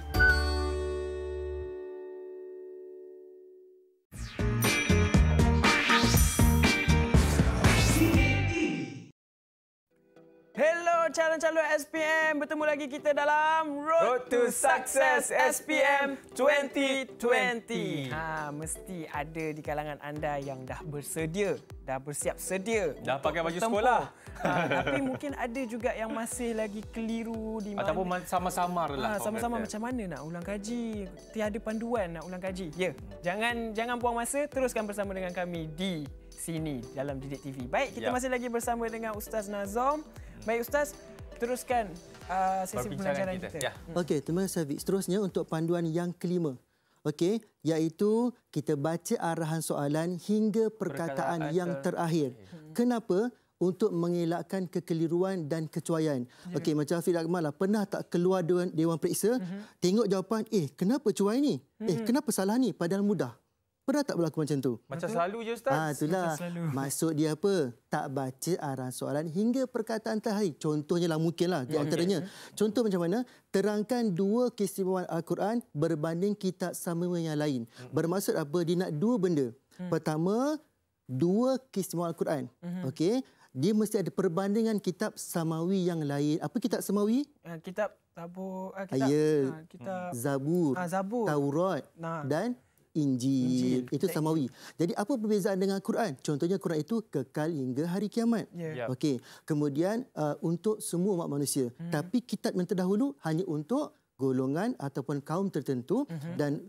calon SPM. Bertemu lagi kita dalam Road, Road to Success SPM 2020. Ha, mesti ada di kalangan anda yang dah bersedia, dah bersiap sedia. Dah pakai baju bertempur. sekolah. Ha, tapi mungkin ada juga yang masih lagi keliru di mana. Atau pun sama sama lah. Ha, sama-sama macam mana nak ulang kaji. Tiada panduan nak ulang kaji. Ya, jangan jangan buang masa. Teruskan bersama dengan kami di sini dalam Didik TV. Baik, kita ya. masih lagi bersama dengan Ustaz Nazom. Baik Ustaz, teruskan uh, sesi pembelajaran kita. kita. Ya. Hmm. Okey, terima kasih Vic. Seterusnya untuk panduan yang kelima. Okey, iaitu kita baca arahan soalan hingga perkataan Perkala yang ada. terakhir. Hmm. Kenapa? untuk mengelakkan kekeliruan dan kecuaian. Yeah. Okey, macam Hafiz Akmal lah, pernah tak keluar dewan, dewan periksa, mm -hmm. tengok jawapan, eh, kenapa cuai ni? Mm -hmm. Eh, mhm. kenapa salah ni? Padahal mudah. Pernah tak berlaku macam tu? Macam selalu je Ustaz. Ah, itulah. Maksud dia apa? Tak baca arah soalan hingga perkataan terakhir. Contohnya lah mungkinlah di antaranya. Contoh macam mana? Terangkan dua keistimewaan Al-Quran berbanding kitab sama yang lain. Hmm. Bermaksud apa? Dia nak dua benda. Hmm. Pertama, dua keistimewaan Al-Quran. Hmm. Okey. Dia mesti ada perbandingan kitab samawi yang lain. Apa kitab samawi? Eh, kitab Tabur, eh, kitab, ya, kitab Zabur, ha, Zabur, Taurat nah. dan Injil. Injil. Itu samawi. Jadi apa perbezaan dengan Quran? Contohnya Quran itu kekal hingga hari kiamat. Yeah. Yep. Ya. Okey. Kemudian uh, untuk semua umat manusia. Hmm. Tapi kitab yang terdahulu hanya untuk golongan ataupun kaum tertentu mm-hmm. dan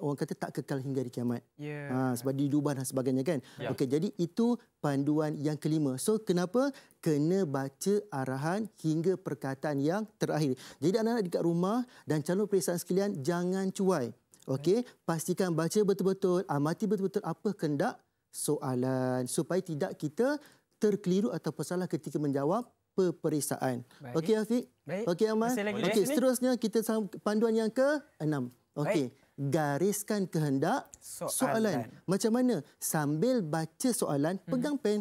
orang kata tak kekal hingga hari kiamat. Yeah. Ha sebab diubah dan sebagainya kan. Yeah. Okey jadi itu panduan yang kelima. So kenapa kena baca arahan hingga perkataan yang terakhir. Jadi anak-anak dekat rumah dan calon perisian sekalian jangan cuai. Okey, pastikan baca betul-betul, amati ah, betul-betul apa kendak soalan supaya tidak kita terkeliru atau salah ketika menjawab peperiksaan. Okey Afiq? Okey Amal? Okey, seterusnya kita panduan yang ke-6. Okey. Gariskan kehendak soalan. soalan. Macam mana? Sambil baca soalan, hmm. pegang pen.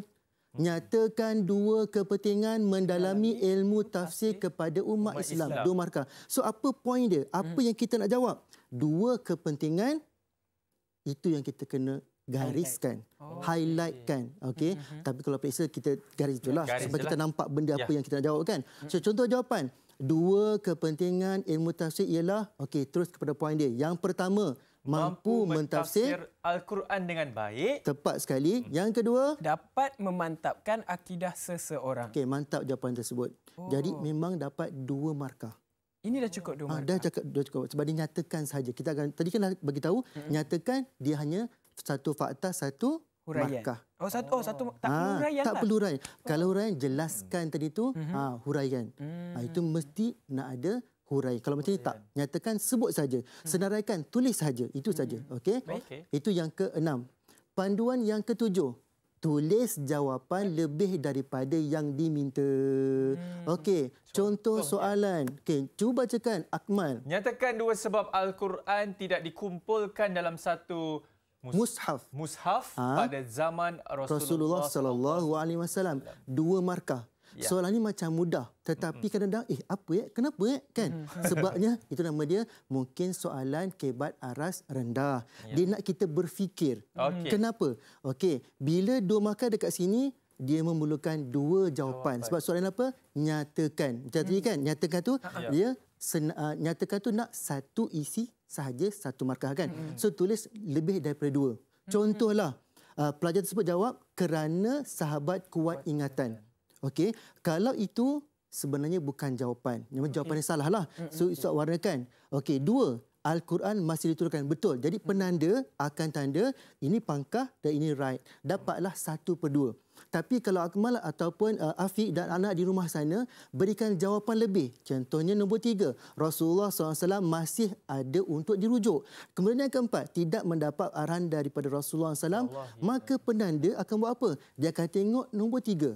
Hmm. Nyatakan dua kepentingan mendalami ilmu tafsir kepada umat Islam. Dua markah. So, apa poin dia? Apa hmm. yang kita nak jawab? dua kepentingan itu yang kita kena gariskan, oh, highlightkan. okay. Okay. Mm-hmm. Tapi kalau periksa, kita garis lah. je lah. Sebab kita nampak benda apa ya. yang kita nak jawab kan. Mm-hmm. So, contoh jawapan. Dua kepentingan ilmu tafsir ialah, okay, terus kepada poin dia. Yang pertama, mampu, mampu mentafsir, mentafsir Al-Quran dengan baik. Tepat sekali. Mm. Yang kedua, dapat memantapkan akidah seseorang. Okay, mantap jawapan tersebut. Oh. Jadi memang dapat dua markah. Ini dah cukup dua. Ah, dah cakap dah cukup sebab dinyatakan saja. Kita akan tadi kan bagi tahu hmm. nyatakan dia hanya satu fakta satu huraian. Oh satu oh satu tak ah, huraian tak lah. perlu huraian. Kalau oh. huraian jelaskan hmm. tadi tu hmm. ah, huraian. Hmm. Ah, itu mesti nak ada hurai. Kalau macam ni tak nyatakan sebut saja. Hmm. Senaraikan tulis saja. Itu saja. Hmm. Okey. Okay. Itu yang keenam. Panduan yang ketujuh tulis jawapan lebih daripada yang diminta. Hmm. Okey, contoh, contoh soalan. Okey, cuba cekan Akmal. Nyatakan dua sebab Al-Quran tidak dikumpulkan dalam satu mus mushaf. Mushaf ha? pada zaman Rasulullah sallallahu alaihi wasallam. Dua markah. Ya. Soalan ini macam mudah tetapi mm -hmm. kadang-kadang eh apa ya? Kenapa ya? Kan? Mm -hmm. Sebabnya itu nama dia mungkin soalan kebat aras rendah. Ya. Dia nak kita berfikir. Okay. Kenapa? Okey, bila dua markah dekat sini dia memerlukan dua jawapan. jawapan. Sebab soalan apa? Nyatakan. Macam tadi kan? Mm. Nyatakan tu ya. dia sen, uh, nyatakan tu nak satu isi sahaja satu markah kan. Mm -hmm. So tulis lebih daripada dua. Contohlah uh, pelajar tersebut jawab kerana sahabat kuat ingatan. Kuat ingatan. Okey, kalau itu sebenarnya bukan jawapan. Memang okay. yang salah lah. Mm, mm, so, so mm. warnakan. Okey, dua. Al-Quran masih diturunkan. Betul. Jadi penanda akan tanda ini pangkah dan ini right. Dapatlah satu per dua. Tapi kalau Akmal ataupun uh, Afiq dan anak di rumah sana berikan jawapan lebih. Contohnya nombor tiga. Rasulullah SAW masih ada untuk dirujuk. Kemudian yang keempat. Tidak mendapat arahan daripada Rasulullah SAW. Allah, ya. maka penanda akan buat apa? Dia akan tengok nombor tiga.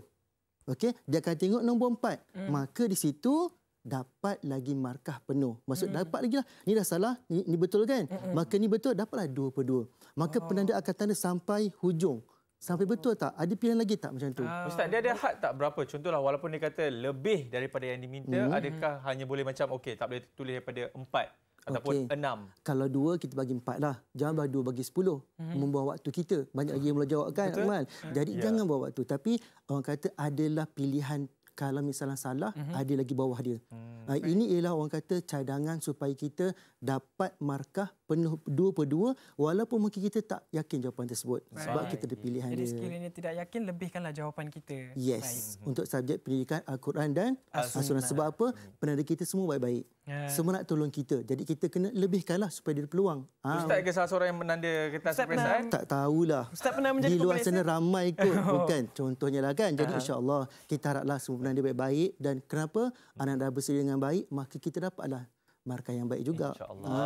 Okey, dia akan tengok nombor empat, Hmm. Maka di situ dapat lagi markah penuh. Maksud hmm. dapat lagi lah. Ni dah salah, ni, ni betul kan? Hmm. Maka ni betul, dapatlah dua per dua. Maka oh. penanda akan tanda sampai hujung. Sampai betul tak? Ada pilihan lagi tak macam tu? Uh, Ustaz, dia ada hak tak berapa? Contohlah, walaupun dia kata lebih daripada yang diminta, mm. adakah mm. hanya boleh macam, okey, tak boleh tulis daripada empat? ataupun okay. enam. Kalau dua, kita bagi empat lah. Jangan bagi dua, bagi sepuluh. Mm-hmm. Membuat waktu kita. Banyak lagi yang mula jawab kan, Akmal? Mhm. Jadi yeah. jangan bawa waktu. Tapi orang kata adalah pilihan kalau misalnya salah, mm-hmm. ada lagi bawah dia. Mm-hmm. Ini ialah orang kata cadangan supaya kita dapat markah penuh dua per dua walaupun mungkin kita tak yakin jawapan tersebut right. sebab kita ada pilihan Jadi, dia. Jadi sekiranya tidak yakin lebihkanlah jawapan kita. Yes. Baik. Hmm. Untuk subjek pendidikan Al-Quran dan Al-Sunnah. Sebab apa? Hmm. Penanda kita semua baik-baik. Yeah. Semua nak tolong kita. Jadi kita kena lebihkanlah supaya dia ada peluang. Ha. Ustaz ke salah seorang yang menanda kertas perisai? Tak tahulah. Ustaz pernah menjadi Di luar sana ramai kot. Oh. Bukan. Contohnya lah kan. Jadi uh-huh. insyaAllah kita haraplah semua penanda baik-baik dan kenapa hmm. anak dah bersedia dengan baik maka kita dapatlah markah yang baik juga. InsyaAllah.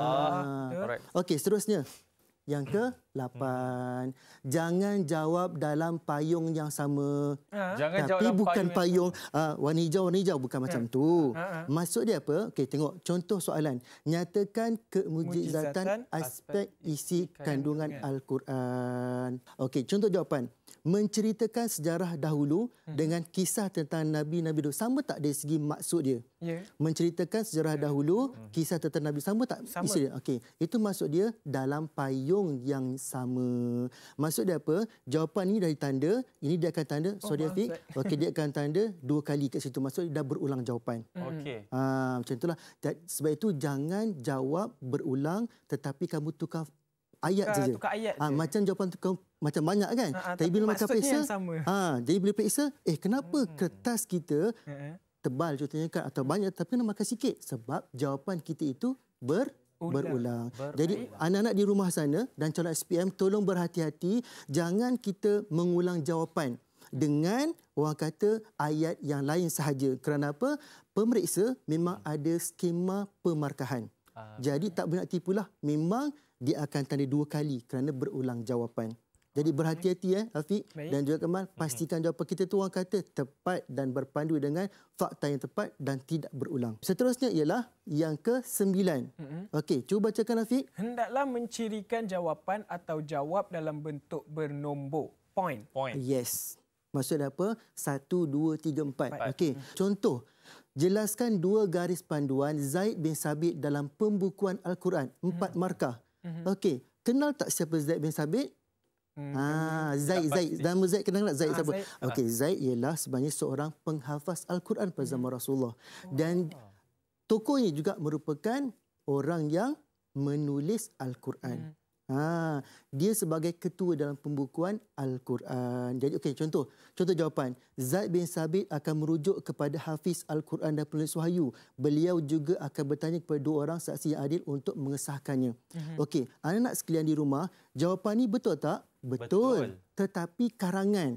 Ah. Okey, seterusnya. Yang ke-8. Hmm. Jangan jawab dalam payung yang sama. Ha? Jangan Tapi jawab bukan payung, payung uh, warna hijau-warna hijau. Bukan ha. macam tu. Ha -ha. Maksud dia apa? Okay, tengok. Contoh soalan. Nyatakan kemujizatan aspek isi kandungan Al-Quran. Okay, contoh jawapan. Menceritakan sejarah dahulu hmm. dengan kisah tentang Nabi-Nabi dahulu. Sama tak dari segi maksud dia? Yeah. Menceritakan sejarah yeah. dahulu, hmm. kisah tentang Nabi. Sama tak? Sama. Okay. Itu maksud dia dalam payung payung yang sama. Maksud dia apa? Jawapan ini dari tanda, ini dia akan tanda, oh, sorry Afiq. Okay dia akan tanda dua kali kat situ. Maksud dia dah berulang jawapan. Hmm. Okay. Ah, macam itulah. Sebab itu jangan jawab berulang tetapi kamu tukar ayat saja. Tukar ayat ha, macam jawapan tukar macam banyak kan? Ha, tapi bila macam periksa, ha, jadi bila periksa, eh kenapa hmm. kertas kita eh, eh. tebal contohnya kan atau banyak tapi nak makan sikit sebab jawapan kita itu ber berulang. berulang. Jadi anak-anak di rumah sana dan calon SPM tolong berhati-hati jangan kita mengulang jawapan dengan orang kata ayat yang lain sahaja. Kerana apa? Pemeriksa memang ada skema pemarkahan. Ah. Jadi tak banyak tipulah. Memang dia akan tanda dua kali kerana berulang jawapan. Jadi berhati-hati ya, eh, Afiq dan juga Kemal. Mhm. Pastikan jawapan kita tu orang kata tepat dan berpandu dengan fakta yang tepat dan tidak berulang. Seterusnya ialah yang ke sembilan. Mhm. Okey, cuba bacakan Afiq. Hendaklah mencirikan jawapan atau jawab dalam bentuk bernombor. Point. Point. Yes. Maksudnya apa? Satu, dua, tiga, empat. empat. Okey. Mhm. Contoh, jelaskan dua garis panduan Zaid bin Sabit dalam pembukuan Al-Quran. Empat markah. Okey. Kenal tak siapa Zaid bin Sabit? Hmm. Ah, Zaid, Zaid. dan Zaid kenal tak Zaid ah, siapa? Ah. Okey, Zaid ialah sebenarnya seorang penghafaz Al-Quran pada zaman hmm. Rasulullah. Oh. Dan oh. tokohnya juga merupakan orang yang menulis Al-Quran. Hmm. Ah, dia sebagai ketua dalam pembukuan Al-Quran. Jadi okey, contoh. Contoh jawapan. Zaid bin Sabit akan merujuk kepada Hafiz Al-Quran dan penulis wahyu. Beliau juga akan bertanya kepada dua orang saksi yang adil untuk mengesahkannya. Hmm. Okey, anak-anak sekalian di rumah, jawapan ini betul tak? Betul. Betul. Tetapi karangan.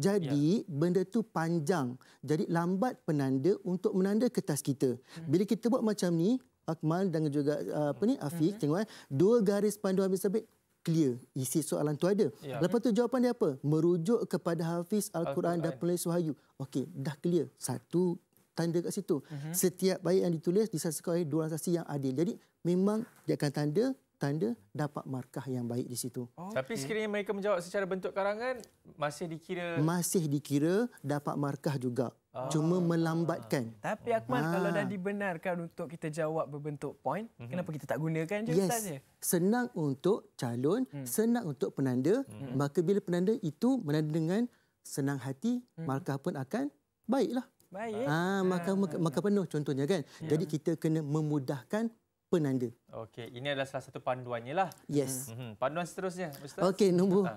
Jadi ya. benda tu panjang. Jadi lambat penanda untuk menanda kertas kita. Hmm. Bila kita buat macam ni, Akmal dan juga uh, apa ni Afiq hmm. tengok eh, dua garis panduan habis Sabit clear isi soalan tu ada. Ya. Lepas tu jawapan dia apa? Merujuk kepada Hafiz Al-Quran, al dan penulis Wahyu. Okey, dah clear. Satu tanda kat situ. hmm Setiap bait yang ditulis disaksikan oleh dua orang saksi yang adil. Jadi memang dia akan tanda tanda dapat markah yang baik di situ. Okay. Tapi sekiranya mereka menjawab secara bentuk karangan masih dikira masih dikira dapat markah juga. Oh. Cuma melambatkan. Tapi Akmal ha. kalau dah dibenarkan untuk kita jawab berbentuk point, mm-hmm. kenapa kita tak gunakan je yes. Senang untuk calon, mm. senang untuk penanda, mm-hmm. maka bila penanda itu menanda dengan senang hati, mm-hmm. markah pun akan baiklah. Baik. Ah, maka, ah. maka maka penuh contohnya kan. Yeah. Jadi kita kena memudahkan penanda. Okey, ini adalah salah satu panduannya lah. Yes. Mm-hmm. Panduan seterusnya, Ustaz. Okey, nombor ha.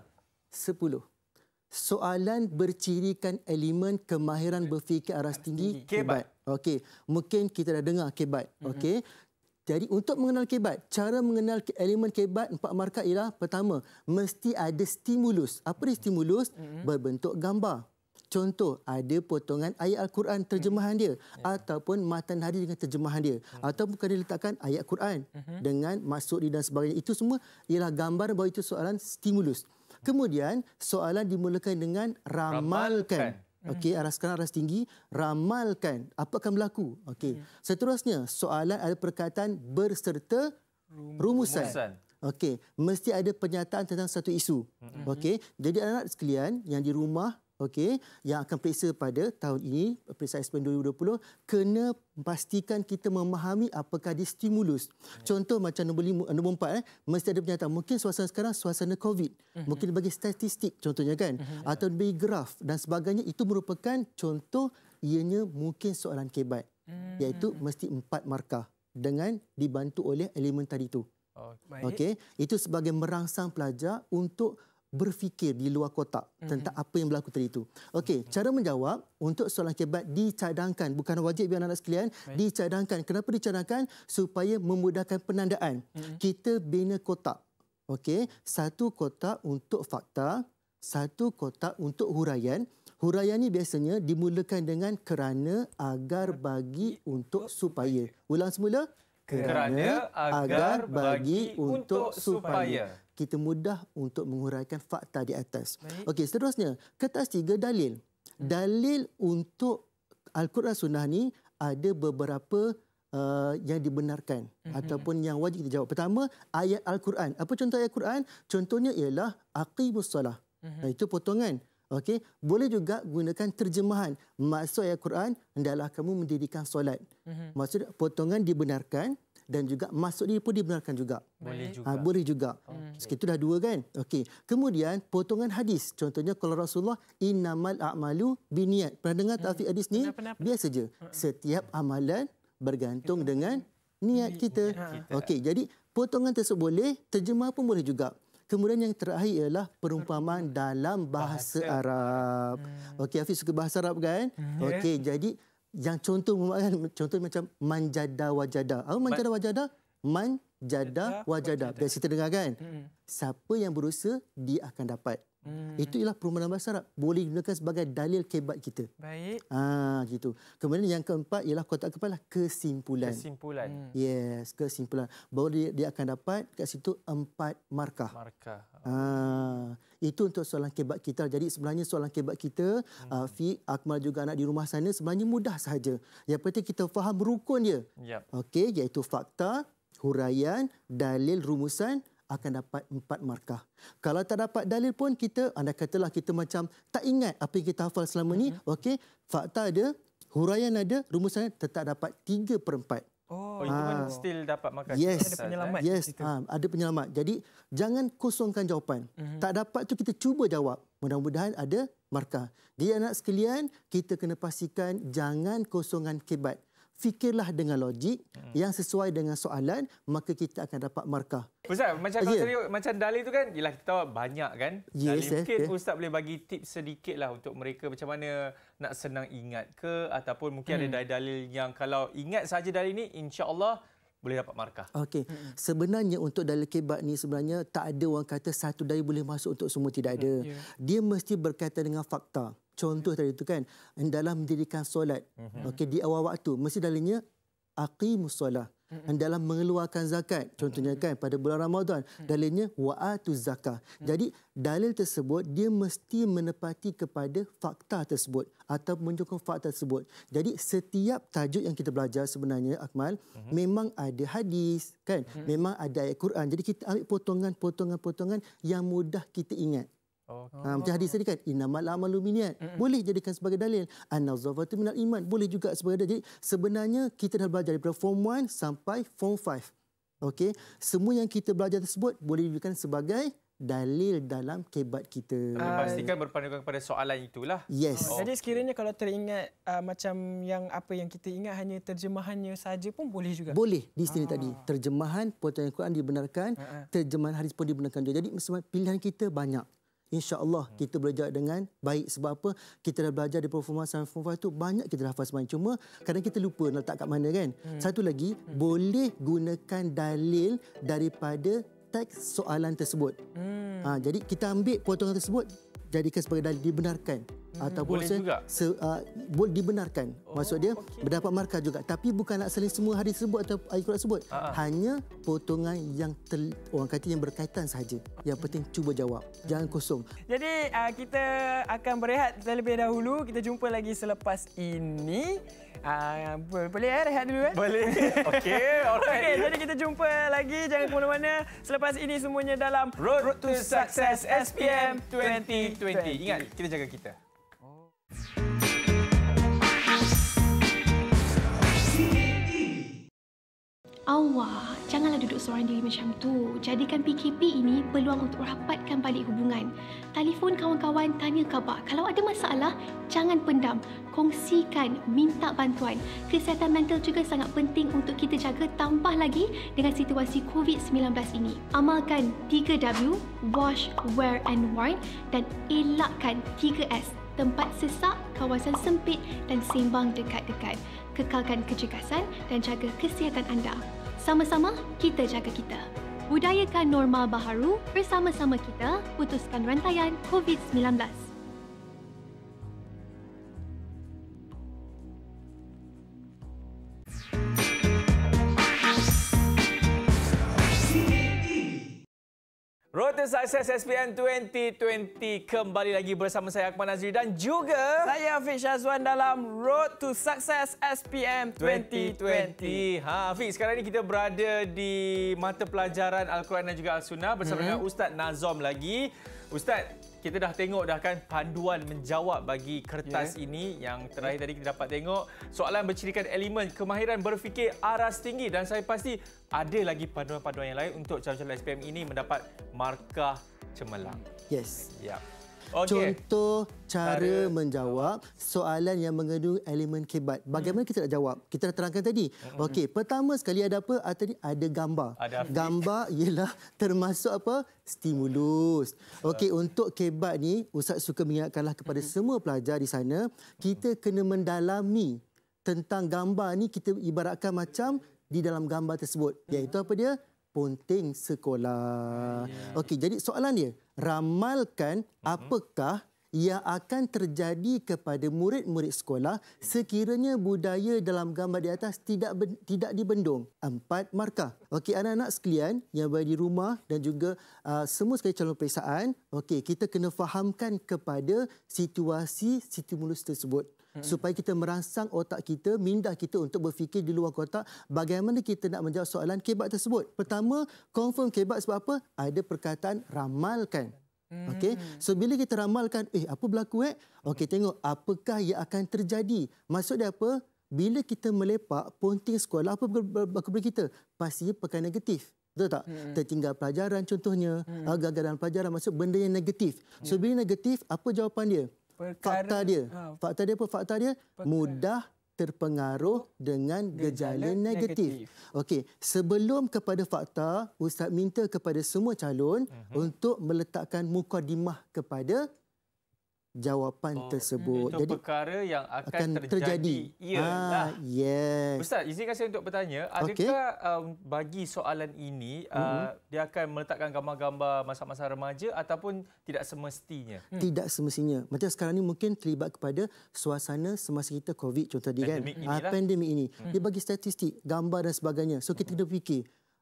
sepuluh. Soalan bercirikan elemen kemahiran berfikir aras tinggi, tinggi. kebat. Okey, mungkin kita dah dengar kebat. Mm-hmm. Okey. Jadi untuk mengenal kebat, cara mengenal elemen kebat empat markah ialah pertama, mesti ada stimulus. Apa dia stimulus? Hmm, Berbentuk gambar. Contoh, ada potongan ayat Al-Quran terjemahan dia. Ya. Ataupun matan hari dengan terjemahan dia. atau bukan kena letakkan ayat Al-Quran uh mhm. dengan masuk di dan sebagainya. Itu semua ialah gambar bahawa itu soalan stimulus. Kemudian, soalan dimulakan dengan ramalkan. Mhm. Okey, aras kanan, aras tinggi. Ramalkan. Apa akan berlaku? Okey. Ya. Seterusnya, soalan ada perkataan berserta rumusan. rumusan. Okey, mesti ada pernyataan tentang satu isu. Mhm. Okey, jadi anak-anak sekalian yang di rumah okey yang akan periksa pada tahun ini periksa SPM 2020 kena pastikan kita memahami apakah di stimulus. Right. Contoh macam nombor, lima, nombor empat, eh, mesti ada penyataan. Mungkin suasana sekarang suasana COVID. Mm-hmm. Mungkin bagi statistik contohnya kan. Mm-hmm. Atau bagi graf dan sebagainya. Itu merupakan contoh ianya mungkin soalan kebat. Mm-hmm. Iaitu mesti empat markah dengan dibantu oleh elemen tadi itu. Oh, okay. Itu sebagai merangsang pelajar untuk berfikir di luar kotak mm-hmm. tentang apa yang berlaku tadi itu. Okey, mm-hmm. cara menjawab untuk solat kebat dicadangkan bukan wajib bagi anak-anak sekalian, right. dicadangkan. Kenapa dicadangkan? Supaya memudahkan penandaan. Mm-hmm. Kita bina kotak. Okey, satu kotak untuk fakta, satu kotak untuk huraian. Huraian ini biasanya dimulakan dengan kerana, agar, bagi, untuk, supaya. Ulang semula. Kerana, agar, bagi, untuk, supaya kita mudah untuk menguraikan fakta di atas. Okey, seterusnya, kertas tiga dalil. Hmm. Dalil untuk Al-Quran Sunnah ni ada beberapa uh, yang dibenarkan mm-hmm. ataupun yang wajib kita jawab. Pertama, ayat Al-Quran. Apa contoh ayat Al-Quran? Contohnya ialah aqimus salah. Mm-hmm. itu potongan. Okey, boleh juga gunakan terjemahan. Maksud ayat Al-Quran adalah kamu mendirikan solat. Mm-hmm. Maksud potongan dibenarkan dan juga masuk dia pun dibenarkan juga. Boleh ha, juga. Ha, boleh juga. Okay. Hmm. Sekitu dah dua kan? Okey. Kemudian potongan hadis. Contohnya kalau Rasulullah innamal a'malu biniat. Pernah dengar hmm. tafsir hadis ni? Biasa je. Hmm. Setiap amalan bergantung kita. dengan niat ha. kita. Okey, jadi potongan tersebut boleh, terjemah pun boleh juga. Kemudian yang terakhir ialah perumpamaan dalam bahasa Arab. Okey, Hafiz suka bahasa Arab kan? Okey, eh. jadi yang contoh memakan contoh macam manjada wajada. Apa manjada wajada? manjada wajada. Biar kita dengar kan. Hmm. Siapa yang berusaha dia akan dapat. Hmm. Itu ialah perumahan bahasa Arab. Boleh digunakan sebagai dalil kebat kita. Baik. Ha, gitu. Kemudian yang keempat ialah kotak kepala kesimpulan. Kesimpulan. Yes, kesimpulan. Baru dia, dia akan dapat kat situ empat markah. Markah. Ha, itu untuk soalan kebab kita. Jadi sebenarnya soalan kebab kita, ah, hmm. uh, Fik, Akmal juga anak di rumah sana, sebenarnya mudah saja. Yang penting kita faham rukun dia. Yep. Okey, iaitu fakta, huraian, dalil, rumusan akan dapat empat markah. Kalau tak dapat dalil pun kita, anda katalah kita macam tak ingat apa yang kita hafal selama mm-hmm. ni. Hmm. Okey, fakta ada, huraian ada, rumusan tetap dapat tiga per empat. Oh, ha. itu pun kan ah. still dapat makan. Yes. Ada penyelamat. Yes, ha. ada penyelamat. Jadi, jangan kosongkan jawapan. Mm -hmm. Tak dapat tu kita cuba jawab. Mudah-mudahan ada markah. Jadi, anak sekalian, kita kena pastikan jangan kosongkan kebat. Fikirlah dengan logik -hmm. yang sesuai dengan soalan, maka kita akan dapat markah. Ustaz, macam yeah. kalau ya. serius, macam dali tu kan, ialah kita tahu banyak kan. Yes, dalil. Eh, mungkin yes, eh. Ustaz boleh bagi tips sedikitlah untuk mereka macam mana nak senang ingat ke ataupun mungkin hmm. ada dalil-dalil yang kalau ingat saja dari ini insya-Allah boleh dapat markah. Okey. Hmm. hmm. Sebenarnya untuk dalil kebat ni sebenarnya tak ada orang kata satu dalil boleh masuk untuk semua tidak ada. Hmm. Yeah. Dia mesti berkaitan dengan fakta. Contoh hmm. tadi tu kan dalam mendirikan solat. Hmm, hmm. Okey di awal waktu mesti dalilnya aqimus solat. Hmm. Dan dalam mengeluarkan zakat. Contohnya kan pada bulan Ramadan dalilnya waatu zakat. Jadi dalil tersebut dia mesti menepati kepada fakta tersebut atau menyokong fakta tersebut. Jadi setiap tajuk yang kita belajar sebenarnya Akmal mm-hmm. memang ada hadis kan? Memang ada ayat Quran. Jadi kita ambil potongan-potongan-potongan yang mudah kita ingat. Okay. Ha, ah, macam hadis tadi kan innamal a'malu binniat. Mm -mm. Boleh jadikan sebagai dalil an-nazafatu minal iman. Boleh juga sebagai dalil. Jadi sebenarnya kita dah belajar daripada form 1 sampai form 5. Okey. Semua yang kita belajar tersebut boleh dijadikan sebagai dalil dalam kebat kita. Pastikan berpandangan kepada soalan itulah. Yes. Oh. Jadi sekiranya kalau teringat uh, macam yang apa yang kita ingat hanya terjemahannya saja pun boleh juga. Boleh di sini ah. tadi. Terjemahan potongan Quran dibenarkan, ha, ha. terjemahan hadis pun dibenarkan juga. Jadi pilihan kita banyak insyaAllah hmm. kita boleh jawab dengan baik. Sebab apa? Kita dah belajar di performa sampai performa itu, banyak kita dah hafal Cuma kadang kita lupa nak tak kat mana kan? Hmm. Satu lagi, hmm. boleh gunakan dalil daripada teks soalan tersebut. Hmm. Ha, jadi kita ambil potongan tersebut, jadikan sebagai dalil dibenarkan hmm. ataupun boleh juga. Se, uh, boleh dibenarkan oh, maksud dia okay. mendapat markah juga tapi bukan nak selain semua hadis tersebut atau ayat Quran tersebut uh-huh. hanya potongan yang ter, orang kata yang berkaitan sahaja yang penting cuba jawab hmm. jangan kosong jadi uh, kita akan berehat terlebih dahulu kita jumpa lagi selepas ini Uh, boleh eh, rehat dulu kan? Boleh. Okey, alright. Okay, jadi kita jumpa lagi. Jangan ke mana-mana. Selepas ini semuanya dalam Road, Road to, to Success SPM 2020. 2020. Ingat, kita jaga kita. Oh. Awak, janganlah duduk seorang diri macam tu. Jadikan PKP ini peluang untuk rapatkan balik hubungan. Telefon kawan-kawan, tanya khabar. Kalau ada masalah, jangan pendam. Kongsikan, minta bantuan. Kesihatan mental juga sangat penting untuk kita jaga tambah lagi dengan situasi COVID-19 ini. Amalkan 3W, wash, wear and warn dan elakkan 3S, tempat sesak, kawasan sempit dan sembang dekat-dekat kekalkan kecekasan dan jaga kesihatan anda. Sama-sama, kita jaga kita. Budayakan norma baharu bersama-sama kita putuskan rantaian COVID-19. Thank Rotor Success SPM 2020 kembali lagi bersama saya Akmal Nazri dan juga saya Hafiz Syazwan dalam Road to Success SPM 2020. 2020. Ha Hafiz, sekarang ini kita berada di mata pelajaran Al-Quran dan juga Al-Sunnah bersama hmm. dengan Ustaz Nazom lagi. Ustaz, kita dah tengok dah kan panduan menjawab bagi kertas yeah. ini yang terakhir tadi kita dapat tengok soalan bercirikan elemen kemahiran berfikir aras tinggi dan saya pasti ada lagi panduan-panduan yang lain untuk calon-calon SPM ini mendapat markah cemerlang. Yes. Yap. Yeah. Okay. Contoh cara Tari. menjawab soalan yang mengandungi elemen kebat. Bagaimana hmm. kita nak jawab? Kita dah terangkan tadi. Hmm. Okey, pertama sekali ada apa? Atau ah, ni ada gambar. Ada gambar ialah termasuk apa? Stimulus. Okey, uh. untuk kebat ni ustaz suka mengingatkanlah kepada hmm. semua pelajar di sana, kita kena mendalami tentang gambar ni kita ibaratkan macam di dalam gambar tersebut. Ya hmm. itu apa dia? Ponteng sekolah. Yeah. Ya. Okey, jadi soalan dia, ramalkan uh-huh. apakah yang akan terjadi kepada murid-murid sekolah sekiranya budaya dalam gambar di atas tidak ben, tidak dibendung. Empat markah. Okey anak-anak sekalian yang berada di rumah dan juga uh, semua sekali calon periksaan, Okay kita kena fahamkan kepada situasi stimulus tersebut supaya kita merangsang otak kita, minda kita untuk berfikir di luar kotak bagaimana kita nak menjawab soalan kebat tersebut. Pertama, confirm kebat sebab apa? Ada perkataan ramalkan. Mm. okay? So bila kita ramalkan, eh apa berlaku eh? Okay, tengok apakah yang akan terjadi. Maksud dia apa? Bila kita melepak ponting sekolah apa berlaku pada kita? pasti perkara negatif. Betul tak? Hmm. Tertinggal pelajaran contohnya, hmm. gagal dalam pelajaran maksud benda yang negatif. So mm. bila negatif, apa jawapan dia? perkara, fakta dia. Ha, fakta dia apa? Fakta dia perkara. mudah terpengaruh dengan gejala, gejala negatif. negatif. Okey, sebelum kepada fakta, ustaz minta kepada semua calon uh-huh. untuk meletakkan mukadimah kepada jawapan oh, tersebut. Itu Jadi perkara yang akan, akan terjadi. terjadi. Ya. Ah, yes. Ustaz, izinkan saya untuk bertanya, adakah okay. um, bagi soalan ini mm-hmm. dia akan meletakkan gambar-gambar masa-masa remaja ataupun tidak semestinya? Hmm. Tidak semestinya. Macam sekarang ini mungkin terlibat kepada suasana semasa kita COVID contoh tadi kan. pandemik ini. Lah. Ah, dia hmm. bagi statistik, gambar dan sebagainya. So kita kena hmm. fikir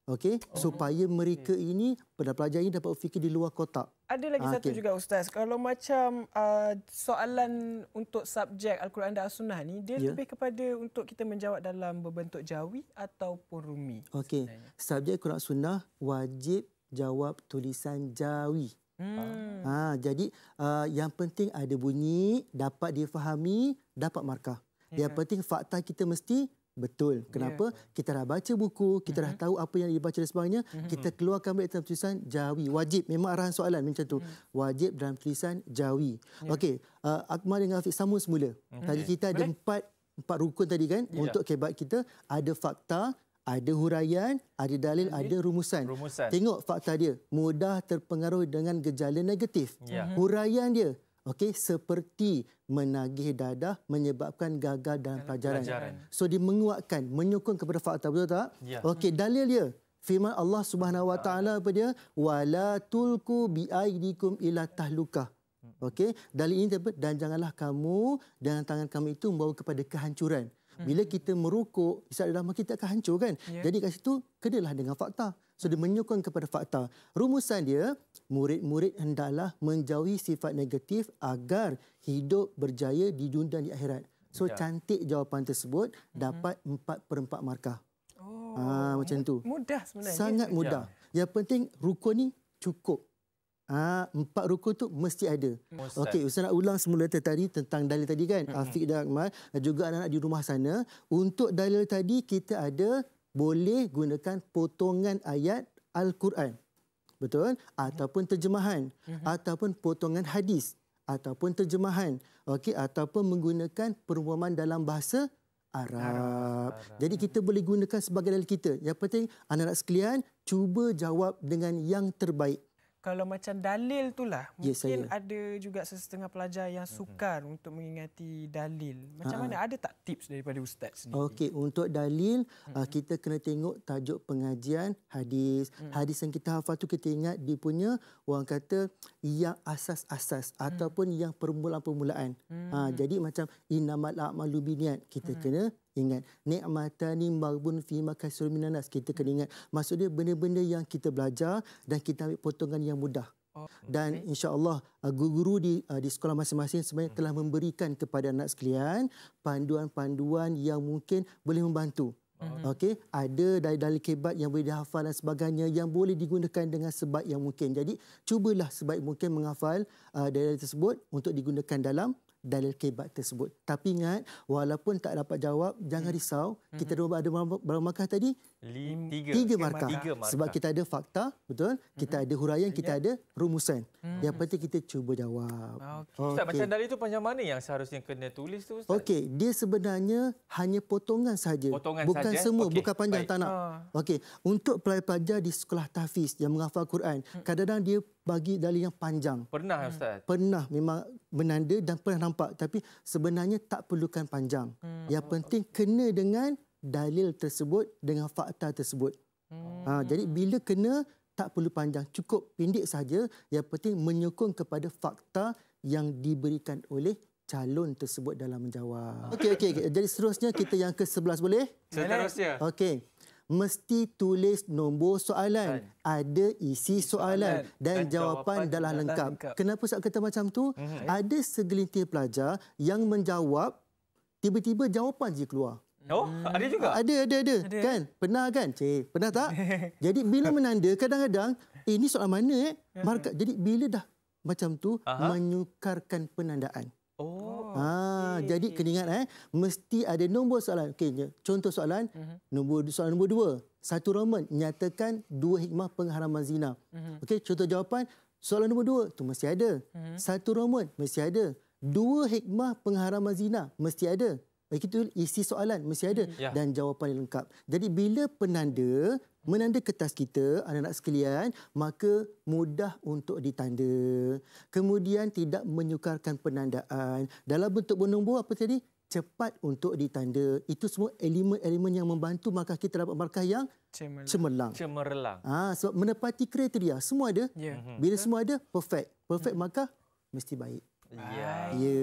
Okay, oh. supaya mereka ini pelajar ini dapat fikir di luar kotak. Ada lagi okay. Ah, satu juga ustaz. Kalau macam uh, soalan untuk subjek Al-Quran dan As-Sunnah ni, dia yeah. lebih kepada untuk kita menjawab dalam berbentuk jawi ataupun rumi. Okay, Subjek Al Quran Sunnah wajib jawab tulisan jawi. Hmm. Ha, jadi uh, yang penting ada bunyi, dapat difahami, dapat markah. Yeah. Yang ya. penting fakta kita mesti Betul. Ya. Kenapa? Yeah. Kita dah baca buku, kita mm -hmm. dah mhm. tahu apa yang dibaca dan sebagainya, mm -hmm. kita keluarkan balik dalam tulisan jawi. Wajib. Memang arahan soalan macam tu. Mm -hmm. Wajib dalam tulisan jawi. Yeah. Okey, uh, Akmal dengan Afiq sama semula. Mm -hmm. Tadi kita ada empat, empat rukun tadi kan yeah. untuk kebat kita. Ada fakta, ada huraian, ada dalil, okay. ada rumusan. rumusan. Tengok fakta dia. Mudah terpengaruh dengan gejala negatif. Yeah. Mm -hmm. Huraian dia. Okey, seperti menagih dadah menyebabkan gagal dalam pelajaran. pelajaran. So dia menguatkan, menyokong kepada fakta betul tak? Ya. Okey, hmm. dalil dia firman Allah Subhanahu Wa Taala apa dia? Wala tulku bi aidikum ila tahlukah. Hmm. Okey, dalil ini apa? Dan janganlah kamu dengan tangan kamu itu membawa kepada kehancuran. Hmm. Bila kita merukuk, isat dalam kita akan hancur kan? Ya. Jadi kat situ kedalah dengan fakta. So dia menyokong kepada fakta. Rumusan dia murid-murid hendaklah menjauhi sifat negatif agar hidup berjaya di dunia dan di akhirat. So ya. cantik jawapan tersebut dapat mm-hmm. 4/4 markah. Oh. Ha, macam tu. Mudah sebenarnya. Sangat ya. mudah. Ya. Yang penting rukun ni cukup. Ah, ha, empat rukun tu mesti ada. Okey, Ustaz nak ulang semula tadi tentang dalil tadi kan? Mm-hmm. Afiq dan Akmal juga anak-anak di rumah sana, untuk dalil tadi kita ada boleh gunakan potongan ayat Al-Quran. mm betul ataupun terjemahan mm-hmm. ataupun potongan hadis ataupun terjemahan okey ataupun menggunakan perumpamaan dalam bahasa Arab. Arab. Jadi kita boleh gunakan sebagai dalil kita. Yang penting anak-anak sekalian cuba jawab dengan yang terbaik kalau macam dalil itulah mungkin yes, saya. ada juga sesetengah pelajar yang mhm. sukar mm-hmm. untuk mengingati dalil. Macam Ha-ha. mana ada tak tips daripada ustaz sendiri? Okey, untuk dalil mm-hmm. kita kena tengok tajuk pengajian, hadis. Mm-hmm. Hadis yang kita hafal tu kita ingat dia punya orang kata yang asas-asas mm-hmm. ataupun yang permulaan-permulaan. Mm-hmm. Ha, jadi macam inamal a'malu kita mm-hmm. kena ingat nikmatani marbun fi makasir minan nas kita kena hmm. ingat maksud dia benda-benda yang kita belajar dan kita ambil potongan yang mudah oh, dan insyaallah uh, guru-guru di uh, di sekolah masing-masing sebenarnya hmm. telah memberikan kepada anak sekalian panduan-panduan yang mungkin boleh membantu hmm. Okey, ada dari dalil kebat yang boleh dihafal dan sebagainya yang boleh digunakan dengan sebaik yang mungkin. Jadi, cubalah sebaik mungkin menghafal uh, dalil tersebut untuk digunakan dalam dalil kebat tersebut. Tapi ingat, walaupun tak dapat jawab, jangan hmm. risau. Kita hmm. dua ada beramakah tadi, tiga. Tiga, markah. tiga markah. Sebab kita ada fakta, betul? Kita mm-hmm. ada huraian, kita yeah. ada rumusan. Mm-hmm. Yang penting kita cuba jawab. Ah, okay. Ustaz, okay. macam dari itu panjang mana yang seharusnya kena tulis tu Ustaz? Okey, dia sebenarnya hanya potongan saja. Potongan bukan sahaja. semua, okay. bukan panjang Baik. tak Ah. Okey, untuk pelajar-pelajar di sekolah tahfiz yang menghafal Quran, mhm. kadang-kadang dia bagi dalil yang panjang. Pernah hmm. Ustaz? Pernah memang menanda dan pernah nampak. Tapi sebenarnya tak perlukan panjang. Hmm. Yang penting kena dengan dalil tersebut dengan fakta tersebut. Hmm. Ha, jadi bila kena tak perlu panjang, cukup pendek saja. Yang penting menyokong kepada fakta yang diberikan oleh calon tersebut dalam menjawab. Ah. Okey okey okay. jadi seterusnya kita yang ke-11 boleh? Seterusnya. Okey. Mesti tulis nombor soalan, kan. ada isi soalan dan jawapan dalam lengkap. Kenapa saya kata macam tu? Mhm. Ada segelintir pelajar yang menjawab tiba-tiba jawapan je keluar. Oh, hmm. ada juga? Ada, ada, ada, ada. Kan? Pernah kan? Cik, pernah tak? jadi bila menanda, kadang-kadang, eh ni soal mana eh? Hmm. Marka, jadi bila dah macam tu, Aha. menyukarkan penandaan. Oh. Ha, ah, okay. Jadi kena ingat eh, mesti ada nombor soalan. Okey, contoh soalan, uh-huh. nombor soalan nombor dua. Satu Roman nyatakan dua hikmah pengharaman zina. Uh-huh. Okey, contoh jawapan, soalan nombor dua, tu mesti ada. Uh-huh. Satu Roman, mesti ada. Dua hikmah pengharaman zina, mesti ada tu isi soalan mesti ada hmm. ya. dan jawapan yang lengkap. Jadi bila penanda menanda kertas kita anak-anak sekalian maka mudah untuk ditanda. Kemudian tidak menyukarkan penandaan dalam bentuk bernombor apa tadi? Cepat untuk ditanda. Itu semua elemen-elemen yang membantu markah kita dapat markah yang cemerlang. cemerlang. cemerlang. Ha, sebab menepati kriteria. Semua ada. Yeah. Bila hmm. semua ada, perfect. Perfect hmm. markah, mesti baik. Yeah. Ya.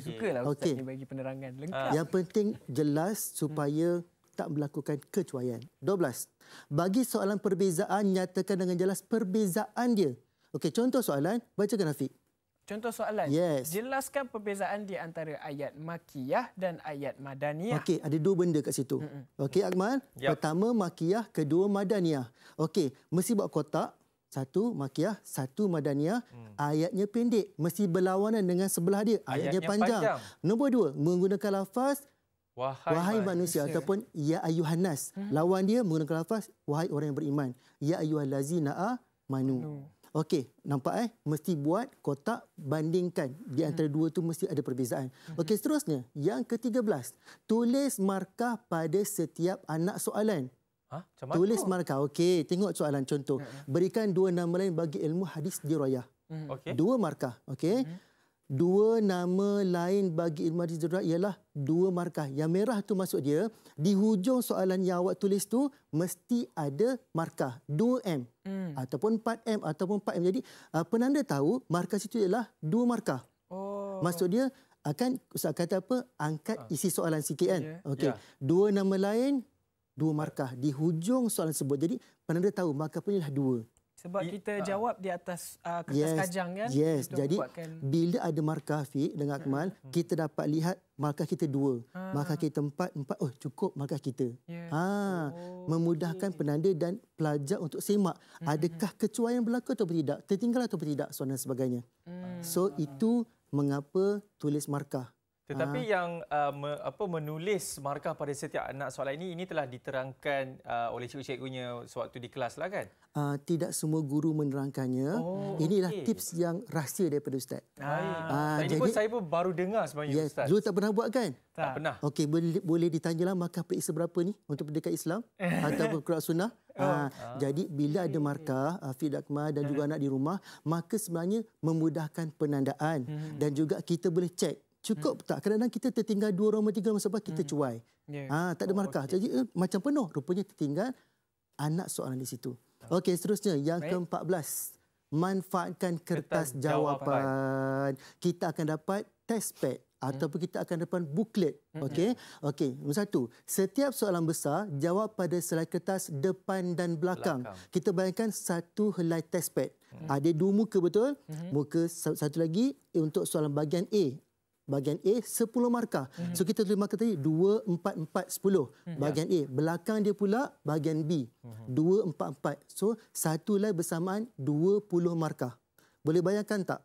Saya suka lah Ustaz okay. ni bagi penerangan ah. lengkap. Yang penting jelas supaya tak melakukan kecuaian. 12. Bagi soalan perbezaan, nyatakan dengan jelas perbezaan dia. Okey, contoh soalan, Baca bacakan Afiq. Contoh soalan, yes. jelaskan perbezaan di antara ayat makiyah dan ayat madaniyah. Okey, ada dua benda kat situ. Okey, Akmal. Yep. Pertama, makiyah. Kedua, madaniyah. Okey, mesti buat kotak satu makiyah, satu madaniyah, hmm. ayatnya pendek, mesti berlawanan dengan sebelah dia, ayatnya, ayatnya panjang. panjang. Nombor dua, menggunakan lafaz wahai, wahai manusia ataupun ya ayuhanas. Hmm. Lawan dia menggunakan lafaz wahai orang yang beriman. Ya ayuhallazina amanu. Okey, nampak eh? Mesti buat kotak bandingkan. Di hmm. antara dua tu mesti ada perbezaan. Hmm. Okey, seterusnya. Yang ke-13. Tulis markah pada setiap anak soalan. Ha? Tulis mana? markah. Okey, tengok soalan contoh. Hmm, hmm. Berikan dua nama lain bagi ilmu hadis dirayah. Hmm, okay. Dua markah. Okey. Dua nama lain bagi ilmu hadis dirayah ialah dua markah. Yang merah tu masuk dia, di hujung soalan yang awak tulis tu mesti ada markah. 2M. Mm. Ataupun 4M. Ataupun 4M. Jadi, ah, penanda tahu markah situ ialah dua markah. Oh. Maksud dia, akan usah kata apa? Angkat ah. isi soalan sikit kan? Ya. Okey. Yeah. Dua nama lain dua markah di hujung soalan tersebut. Jadi penanda tahu markah punya lah dua. Sebab ya, kita uh, jawab di atas uh, kertas yes, kajang kan? Yes, Untuk jadi buatkan... bila ada markah Fik dengan Akmal, hmm. kita dapat lihat markah kita dua. Hmm. Markah kita empat, empat, oh cukup markah kita. Yeah. Ha, oh, memudahkan penanda dan pelajar untuk semak hmm. adakah kecuaian yang berlaku atau tidak, tertinggal atau tidak, soalan sebagainya. Hmm. So itu mengapa tulis markah. Tetapi Aha. yang uh, me, apa menulis markah pada setiap anak soalan ini ini telah diterangkan uh, oleh cikgu-cikgunya sewaktu di kelas lah kan? Uh, tidak semua guru menerangkannya. Oh, Inilah okay. tips yang rahsia daripada ustaz. uh, ini jadi, pun saya pun baru dengar sebenarnya yeah, ustaz. Dulu tak pernah buat kan? Tak, tak pernah. Okey, boleh boleh ditanyalah markah periksa berapa ni untuk pendekat Islam atau qira sunnah? Uh, uh, jadi bila okay. ada markah uh, fi dakma dan juga mm-hmm. anak di rumah, maka sebenarnya memudahkan penandaan mm-hmm. dan juga kita boleh cek cukup hmm. tak kadang-kadang kita tertinggal dua orang tiga ramai sebab kita hmm. cuai yeah. Ya, ha, tak ada oh, markah oh, okay. jadi eh, macam penuh rupanya tertinggal anak soalan di situ okey okay, seterusnya yang ke-14 manfaatkan kertas, kertas jawapan. jawapan kita akan dapat test pad hmm. ataupun kita akan dapat buklet. Hmm. okey hmm. okey nombor satu setiap soalan besar jawab pada selai kertas depan dan belakang, belakang. kita bayangkan satu helai test pad hmm. ada ah, dua muka betul? Hmm. Muka satu lagi eh, untuk soalan bahagian A bahagian A 10 markah. Mm-hmm. So kita terima markah tadi 2 4 4 10 bahagian yeah. A. Belakang dia pula bahagian B mm-hmm. 2 4 4. So satu lain bersamaan 20 markah. Boleh bayangkan tak?